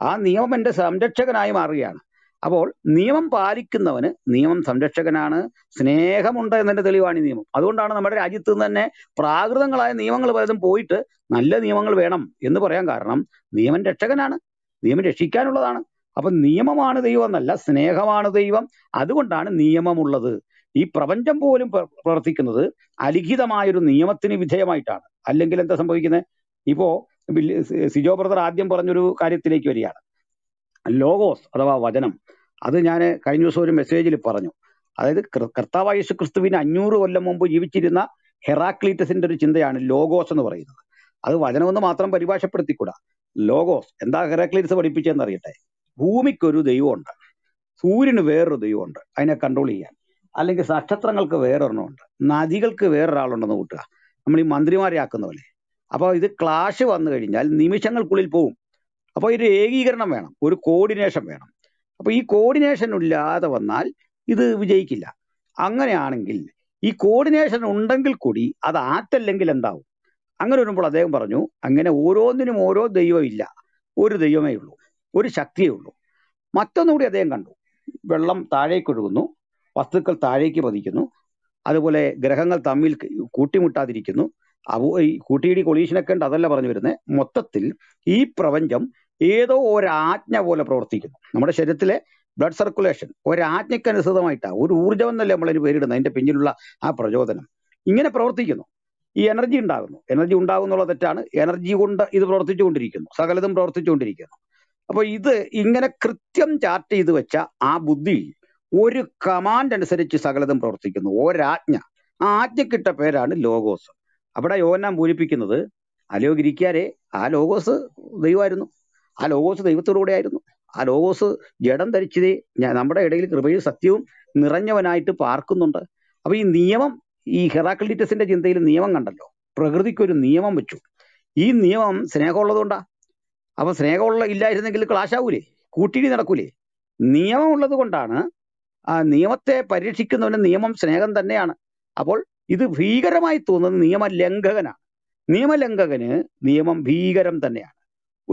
Speaker 3: ആ നിയമം എൻ്റെ സംരക്ഷകനായി മാറുകയാണ് അപ്പോൾ നിയമം പാലിക്കുന്നവന് നിയമം സംരക്ഷകനാണ് സ്നേഹമുണ്ട് എന്നതിന്റെ തെളിവാണ് ഈ നിയമം അതുകൊണ്ടാണ് നമ്മുടെ രാജ്യത്ത് നിന്ന് തന്നെ പ്രാകൃതങ്ങളായ നിയമങ്ങൾ പലതും പോയിട്ട് നല്ല നിയമങ്ങൾ വേണം എന്ന് പറയാൻ കാരണം നിയമം രക്ഷകനാണ് നിയമം രക്ഷിക്കാനുള്ളതാണ് അപ്പം നിയമമാണ് ദൈവം എന്നല്ല സ്നേഹമാണ് ദൈവം അതുകൊണ്ടാണ് നിയമമുള്ളത് ഈ പ്രപഞ്ചം പോലും പ്രവർത്തിക്കുന്നത് അലിഖിതമായൊരു നിയമത്തിന് വിധേയമായിട്ടാണ് അല്ലെങ്കിൽ എന്താ സംഭവിക്കുന്നത് ഇപ്പോൾ സിജോ ബ്രദർ ആദ്യം പറഞ്ഞൊരു കാര്യത്തിലേക്ക് വരികയാണ് ലോഗോസ് അഥവാ വചനം അത് ഞാൻ കഴിഞ്ഞ ദിവസം ഒരു മെസ്സേജിൽ പറഞ്ഞു അതായത് കർത്താവായ യേശു ക്രിസ്തുവിന് അഞ്ഞൂറ് കൊല്ലം മുമ്പ് ജീവിച്ചിരുന്ന ഹെറാക്ലീറ്റസിന്റെ ഒരു ചിന്തയാണ് ലോഗോസ് എന്ന് പറയുന്നത് അത് വചനമെന്ന് മാത്രം പരിഭാഷപ്പെടുത്തിക്കൂടാ ലോഗോസ് എന്താ ഹെറാക്ലീറ്റസ് പഠിപ്പിച്ചതെന്ന് അറിയട്ടെ ഭൂമിക്കൊരു ദൈവമുണ്ട് സൂര്യന് വേറൊരു ദൈവമുണ്ട് അതിനെ കൺട്രോൾ ചെയ്യാൻ അല്ലെങ്കിൽ നക്ഷത്രങ്ങൾക്ക് വേറൊരെണ്ണമുണ്ട് നദികൾക്ക് വേറൊരാളുണ്ടെന്ന് കൂട്ടുക നമ്മൾ ഈ മന്ത്രിമാരെ ആക്കുന്ന പോലെ അപ്പോൾ ഇത് ക്ലാഷ് വന്നു കഴിഞ്ഞാൽ നിമിഷങ്ങൾക്കുള്ളിൽ പോവും അപ്പോൾ ഒരു ഏകീകരണം വേണം ഒരു കോർഡിനേഷൻ വേണം അപ്പോൾ ഈ കോർഡിനേഷൻ ഇല്ലാതെ വന്നാൽ ഇത് വിജയിക്കില്ല അങ്ങനെയാണെങ്കിൽ ഈ കോർഡിനേഷൻ ഉണ്ടെങ്കിൽ കൂടി അത് ആറ്റല്ലെങ്കിൽ എന്താവും അങ്ങനെ വരുമ്പോൾ അദ്ദേഹം പറഞ്ഞു അങ്ങനെ ഓരോന്നിനും ഓരോ ദൈവമില്ല ഒരു ദൈവമേ ഉള്ളൂ ഒരു ശക്തിയേ ഉള്ളൂ മറ്റൊന്നുകൂടി അദ്ദേഹം കണ്ടു വെള്ളം താഴേക്ക് ഒഴുകുന്നു വസ്തുക്കൾ താഴേക്ക് പതിക്കുന്നു അതുപോലെ ഗ്രഹങ്ങൾ തമ്മിൽ കൂട്ടിമുട്ടാതിരിക്കുന്നു അവ ഈ കൂട്ടിയിടി കൊളീഷനൊക്കെ ഉണ്ട് അതല്ല പറഞ്ഞു വരുന്നത് മൊത്തത്തിൽ ഈ പ്രപഞ്ചം ഏതോ ഒരാജ്ഞ പോലെ പ്രവർത്തിക്കുന്നു നമ്മുടെ ശരീരത്തിലെ ബ്ലഡ് സർക്കുലേഷൻ ഒരാജ്ഞയ്ക്കനുസൃതമായിട്ടാണ് ഒരു ഊർജ്ജം എന്നല്ലേ നമ്മളതിന് പേരിടുന്നത് അതിൻ്റെ പിന്നിലുള്ള ആ പ്രചോദനം ഇങ്ങനെ പ്രവർത്തിക്കുന്നു ഈ എനർജി ഉണ്ടാകുന്നു എനർജി ഉണ്ടാകുന്നുള്ള തെറ്റാണ് എനർജി കൊണ്ട് ഇത് പ്രവർത്തിച്ചുകൊണ്ടിരിക്കുന്നു സകലതും പ്രവർത്തിച്ചുകൊണ്ടിരിക്കുന്നു അപ്പോൾ ഇത് ഇങ്ങനെ കൃത്യം ചാർട്ട് ചെയ്ത് വെച്ച ആ ബുദ്ധി ഒരു കമാൻഡ് അനുസരിച്ച് സകലതും പ്രവർത്തിക്കുന്നു ഒരാജ്ഞ ആ ആജ്ഞക്കിട്ട പേരാണ് ലോഗോസ് അവിടെ യോഹന്നാൻ പൂരിപ്പിക്കുന്നത് അലയോ ആ ലോഗോസ് ദൈവമായിരുന്നു ആ ലോഗോസ് ദൈവത്തോടുകൂടെ ആയിരുന്നു ആ ലോഗോസ് ജഡം ധരിച്ചതേ നമ്മുടെ ഇടയിൽ കൃപയും സത്യവും നിറഞ്ഞവനായിട്ട് പാർക്കുന്നുണ്ട് അപ്പൊ ഈ നിയമം ഈ ഹെറാക്ലിറ്റസിന്റെ ചിന്തയിൽ നിയമം കണ്ടല്ലോ പ്രകൃതിക്കൊരു നിയമം വെച്ചു ഈ നിയമം സ്നേഹമുള്ളതുകൊണ്ടാ അപ്പൊ സ്നേഹമുള്ള ഇല്ലായിരുന്നെങ്കിൽ ക്ലാഷ് ആവൂലേ നടക്കൂലേ നടക്കൂലേ ഉള്ളത് കൊണ്ടാണ് ആ നിയമത്തെ പരീക്ഷിക്കുന്നവന് നിയമം സ്നേഹം തന്നെയാണ് അപ്പോൾ ഇത് ഭീകരമായി തോന്നുന്ന നിയമലംഘകനാണ് നിയമലംഘകന് നിയമം ഭീകരം തന്നെയാണ്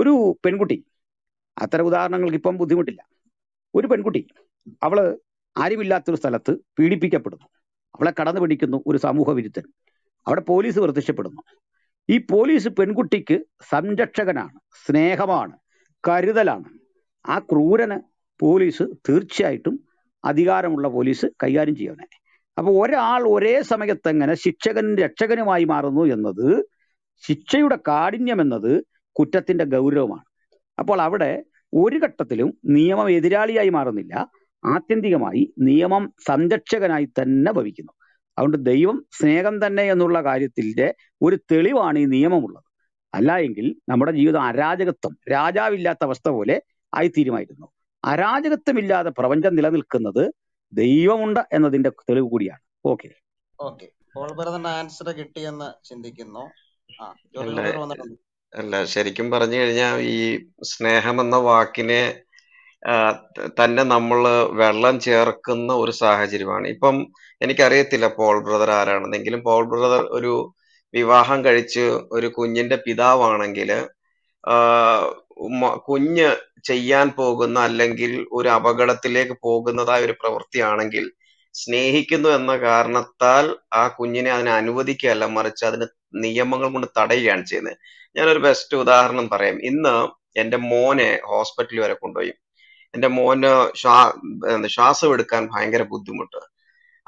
Speaker 3: ഒരു പെൺകുട്ടി അത്തരം ഉദാഹരണങ്ങൾക്ക് ഇപ്പം ബുദ്ധിമുട്ടില്ല ഒരു പെൺകുട്ടി അവള് ആരുമില്ലാത്തൊരു സ്ഥലത്ത് പീഡിപ്പിക്കപ്പെടുന്നു അവളെ കടന്നു പിടിക്കുന്നു ഒരു സമൂഹ വിരുദ്ധൻ അവിടെ പോലീസ് പ്രത്യക്ഷപ്പെടുന്നു ഈ പോലീസ് പെൺകുട്ടിക്ക് സംരക്ഷകനാണ് സ്നേഹമാണ് കരുതലാണ് ആ ക്രൂരന് പോലീസ് തീർച്ചയായിട്ടും അധികാരമുള്ള പോലീസ് കൈകാര്യം ചെയ്യണേ അപ്പോൾ ഒരാൾ ഒരേ സമയത്ത് എങ്ങനെ ശിക്ഷകനും രക്ഷകനുമായി മാറുന്നു എന്നത് ശിക്ഷയുടെ കാഠിന്യം എന്നത് കുറ്റത്തിന്റെ ഗൗരവമാണ് അപ്പോൾ അവിടെ ഒരു ഘട്ടത്തിലും നിയമം എതിരാളിയായി മാറുന്നില്ല ആത്യന്തികമായി നിയമം സംരക്ഷകനായി തന്നെ ഭവിക്കുന്നു അതുകൊണ്ട് ദൈവം സ്നേഹം തന്നെ എന്നുള്ള കാര്യത്തിൻ്റെ ഒരു തെളിവാണ് ഈ നിയമമുള്ളത് അല്ല എങ്കിൽ നമ്മുടെ ജീവിതം അരാജകത്വം രാജാവില്ലാത്ത അവസ്ഥ പോലെ ആയിത്തീരുമായിരുന്നു അരാജകത്വമില്ലാതെ പ്രപഞ്ചം നിലനിൽക്കുന്നത് ദൈവമുണ്ട്
Speaker 1: എന്നതിന്റെ തെളിവ് കൂടിയാണ് ഓക്കെ
Speaker 4: ആൻസർ കിട്ടിയെന്ന് ചിന്തിക്കുന്നു
Speaker 1: അല്ല ശരിക്കും പറഞ്ഞു കഴിഞ്ഞാൽ ഈ സ്നേഹം എന്ന വാക്കിനെ തന്നെ നമ്മൾ വെള്ളം ചേർക്കുന്ന ഒരു സാഹചര്യമാണ് ഇപ്പം എനിക്കറിയത്തില്ല പോൾ ബ്രദർ ആരാണെന്നെങ്കിലും പോൾ ബ്രദർ ഒരു വിവാഹം കഴിച്ച് ഒരു കുഞ്ഞിന്റെ പിതാവാണെങ്കിൽ കുഞ്ഞ് ചെയ്യാൻ പോകുന്ന അല്ലെങ്കിൽ ഒരു അപകടത്തിലേക്ക് പോകുന്നതായ ഒരു പ്രവൃത്തിയാണെങ്കിൽ സ്നേഹിക്കുന്നു എന്ന കാരണത്താൽ ആ കുഞ്ഞിനെ അതിനെ അനുവദിക്കുകയല്ല മറിച്ച് അതിന് നിയമങ്ങൾ കൊണ്ട് തടയുകയാണ് ചെയ്യുന്നത് ഞാനൊരു ബെസ്റ്റ് ഉദാഹരണം പറയാം ഇന്ന് എൻ്റെ മോനെ ഹോസ്പിറ്റലിൽ വരെ കൊണ്ടുപോയി എൻ്റെ മോന് ശ്വാ ശ്വാസം എടുക്കാൻ ഭയങ്കര ബുദ്ധിമുട്ട്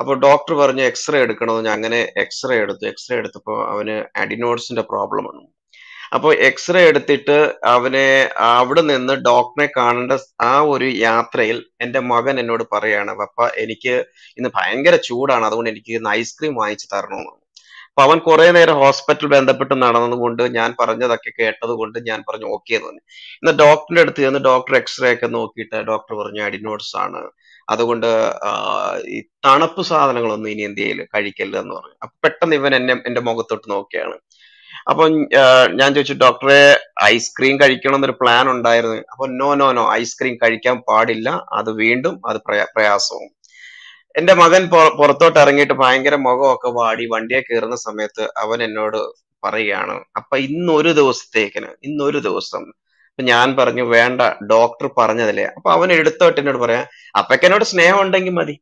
Speaker 1: അപ്പോൾ ഡോക്ടർ പറഞ്ഞു എക്സ്റേ എടുക്കണമെന്ന് ഞാൻ അങ്ങനെ എക്സ്റേ എടുത്തു എക്സ്റേ എടുത്തപ്പോൾ അവന് അഡിനോഡ്സിന്റെ പ്രോബ്ലം ആണ് അപ്പോൾ എക്സ്റേ എടുത്തിട്ട് അവനെ അവിടെ നിന്ന് ഡോക്ടറെ കാണേണ്ട ആ ഒരു യാത്രയിൽ എൻ്റെ മകൻ എന്നോട് പറയാണ് പപ്പ എനിക്ക് ഇന്ന് ഭയങ്കര ചൂടാണ് അതുകൊണ്ട് എനിക്ക് ഇന്ന് ഐസ്ക്രീം വാങ്ങിച്ചു തരണമെന്ന് അപ്പൊ അവൻ കുറെ നേരം ഹോസ്പിറ്റൽ ബന്ധപ്പെട്ട് നടന്നതുകൊണ്ട് ഞാൻ പറഞ്ഞതൊക്കെ കേട്ടത് കൊണ്ട് ഞാൻ പറഞ്ഞു ഓക്കെ എന്ന് പറഞ്ഞു എന്നാൽ ഡോക്ടറിന്റെ അടുത്ത് ചെന്ന് ഡോക്ടർ എക്സ്റേ ഒക്കെ നോക്കിയിട്ട് ഡോക്ടർ പറഞ്ഞു അഡിനോട്സ് ആണ് അതുകൊണ്ട് ഈ തണുപ്പ് സാധനങ്ങളൊന്നും ഇനി ഇന്ത്യയിൽ കഴിക്കല്ല എന്ന് പറഞ്ഞു അപ്പൊ പെട്ടെന്ന് ഇവൻ എന്നെ എന്റെ മുഖത്തോട്ട് നോക്കിയാണ് അപ്പൊ ഞാൻ ചോദിച്ചു ഡോക്ടറെ ഐസ്ക്രീം കഴിക്കണം എന്നൊരു പ്ലാൻ ഉണ്ടായിരുന്നു അപ്പൊ നോ നോ നോ ഐസ്ക്രീം കഴിക്കാൻ പാടില്ല അത് വീണ്ടും അത് പ്രയാസവും എന്റെ മകൻ പുറത്തോട്ട് ഇറങ്ങിയിട്ട് ഭയങ്കര മുഖമൊക്കെ വാടി വണ്ടിയെ കയറുന്ന സമയത്ത് അവൻ എന്നോട് പറയാണ് അപ്പൊ ഇന്നൊരു ദിവസത്തേക്കിന് ഇന്നൊരു ദിവസം അപ്പൊ ഞാൻ പറഞ്ഞു വേണ്ട ഡോക്ടർ പറഞ്ഞതല്ലേ അപ്പൊ അവൻ എടുത്തോട്ട് എന്നോട് പറയാം അപ്പക്കെന്നോട് സ്നേഹം ഉണ്ടെങ്കിൽ മതി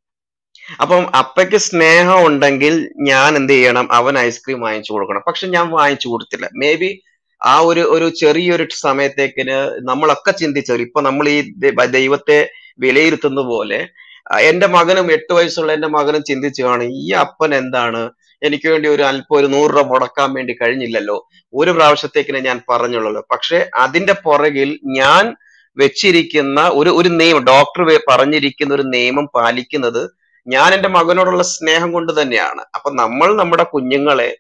Speaker 1: അപ്പം അപ്പയ്ക്ക് സ്നേഹം ഉണ്ടെങ്കിൽ ഞാൻ എന്ത് ചെയ്യണം അവൻ ഐസ്ക്രീം വാങ്ങിച്ചു കൊടുക്കണം പക്ഷെ ഞാൻ വാങ്ങിച്ചു കൊടുത്തില്ല മേ ബി ആ ഒരു ഒരു ചെറിയൊരു സമയത്തേക്കിന് നമ്മളൊക്കെ ചിന്തിച്ചവർ ഇപ്പൊ നമ്മൾ ഈ ദൈവത്തെ വിലയിരുത്തുന്ന പോലെ എന്റെ മകനും എട്ട് വയസ്സുള്ള എന്റെ മകനും കാണും ഈ അപ്പൻ എന്താണ് എനിക്ക് വേണ്ടി ഒരു അല്പം ഒരു നൂറ് രൂപ മുടക്കാൻ വേണ്ടി കഴിഞ്ഞില്ലല്ലോ ഒരു പ്രാവശ്യത്തേക്കിനെ ഞാൻ പറഞ്ഞുള്ളൂ പക്ഷെ അതിന്റെ പുറകിൽ ഞാൻ വെച്ചിരിക്കുന്ന ഒരു ഒരു നിയമം ഡോക്ടർ പറഞ്ഞിരിക്കുന്ന ഒരു നിയമം പാലിക്കുന്നത് ഞാൻ എൻ്റെ മകനോടുള്ള സ്നേഹം കൊണ്ട് തന്നെയാണ് അപ്പൊ നമ്മൾ നമ്മുടെ കുഞ്ഞുങ്ങളെ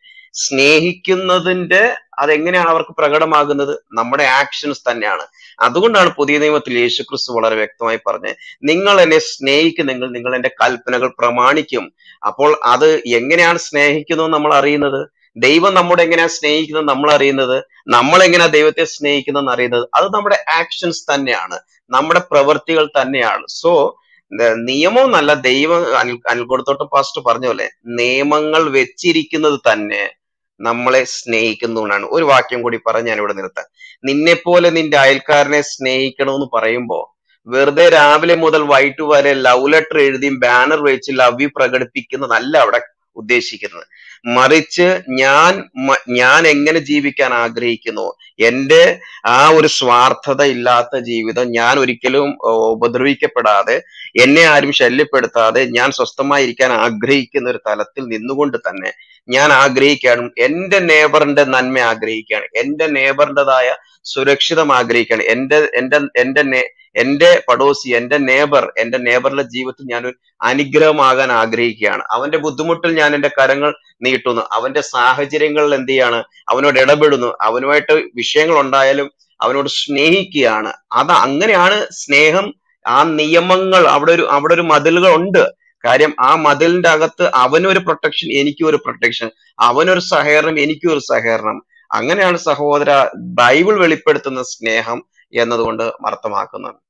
Speaker 1: സ്നേഹിക്കുന്നതിന്റെ അതെങ്ങനെയാണ് അവർക്ക് പ്രകടമാകുന്നത് നമ്മുടെ ആക്ഷൻസ് തന്നെയാണ് അതുകൊണ്ടാണ് പുതിയ നിയമത്തിൽ യേശുക്രിസ്തു വളരെ വ്യക്തമായി പറഞ്ഞത് നിങ്ങൾ എന്നെ സ്നേഹിക്കുന്നെങ്കിൽ നിങ്ങൾ എൻ്റെ കൽപ്പനകൾ പ്രമാണിക്കും അപ്പോൾ അത് എങ്ങനെയാണ് സ്നേഹിക്കുന്നത് നമ്മൾ അറിയുന്നത് ദൈവം നമ്മോട് എങ്ങനെയാണ് സ്നേഹിക്കുന്നത് നമ്മൾ അറിയുന്നത് നമ്മൾ എങ്ങനെയാ ദൈവത്തെ സ്നേഹിക്കുന്നതെന്ന് അറിയുന്നത് അത് നമ്മുടെ ആക്ഷൻസ് തന്നെയാണ് നമ്മുടെ പ്രവൃത്തികൾ തന്നെയാണ് സോ നിയമവും നല്ല ദൈവം അനിൽകൊടുത്തോട്ട് പാസ്റ്റ് പറഞ്ഞ പോലെ നിയമങ്ങൾ വെച്ചിരിക്കുന്നത് തന്നെ നമ്മളെ സ്നേഹിക്കുന്നതുകൊണ്ടാണ് ഒരു വാക്യം കൂടി പറഞ്ഞ് ഞാൻ ഇവിടെ നിർത്താം നിന്നെ പോലെ നിന്റെ അയൽക്കാരനെ സ്നേഹിക്കണമെന്ന് പറയുമ്പോൾ വെറുതെ രാവിലെ മുതൽ വൈകിട്ട് വരെ ലവ് ലെറ്റർ എഴുതിയും ബാനർ വെച്ച് ലവ് യു പ്രകടിപ്പിക്കുന്നതല്ല അവിടെ ഉദ്ദേശിക്കുന്നത് മറിച്ച് ഞാൻ ഞാൻ എങ്ങനെ ജീവിക്കാൻ ആഗ്രഹിക്കുന്നു എൻ്റെ ആ ഒരു സ്വാർത്ഥത ഇല്ലാത്ത ജീവിതം ഞാൻ ഒരിക്കലും ഉപദ്രവിക്കപ്പെടാതെ എന്നെ ആരും ശല്യപ്പെടുത്താതെ ഞാൻ സ്വസ്ഥമായിരിക്കാൻ ആഗ്രഹിക്കുന്ന ഒരു തലത്തിൽ നിന്നുകൊണ്ട് തന്നെ ഞാൻ ആഗ്രഹിക്കുകയാണ് എൻ്റെ നേബറിന്റെ നന്മ ആഗ്രഹിക്കുകയാണ് എൻ്റെ നേബറിൻ്റെതായ സുരക്ഷിതം ആഗ്രഹിക്കുകയാണ് എൻ്റെ എൻ്റെ എൻ്റെ എൻ്റെ പടോസി എൻ്റെ നേബർ എൻ്റെ നേബറിന്റെ ജീവിതത്തിൽ ഞാനൊരു അനുഗ്രഹമാകാൻ ആഗ്രഹിക്കുകയാണ് അവന്റെ ബുദ്ധിമുട്ടിൽ ഞാൻ എൻ്റെ കരങ്ങൾ നീട്ടുന്നു അവന്റെ സാഹചര്യങ്ങളിൽ എന്ത് ചെയ്യാണ് അവനോട് ഇടപെടുന്നു അവനുമായിട്ട് വിഷയങ്ങൾ ഉണ്ടായാലും അവനോട് സ്നേഹിക്കുകയാണ് അത് അങ്ങനെയാണ് സ്നേഹം ആ നിയമങ്ങൾ അവിടെ ഒരു അവിടെ ഒരു മതിലുകൾ ഉണ്ട് കാര്യം ആ മതിലിന്റെ അകത്ത് അവനൊരു പ്രൊട്ടക്ഷൻ എനിക്കും ഒരു പ്രൊട്ടക്ഷൻ അവനൊരു സഹകരണം എനിക്കും ഒരു സഹകരണം അങ്ങനെയാണ് സഹോദര ബൈബിൾ വെളിപ്പെടുത്തുന്ന സ്നേഹം എന്നതുകൊണ്ട് അർത്ഥമാക്കുന്നത്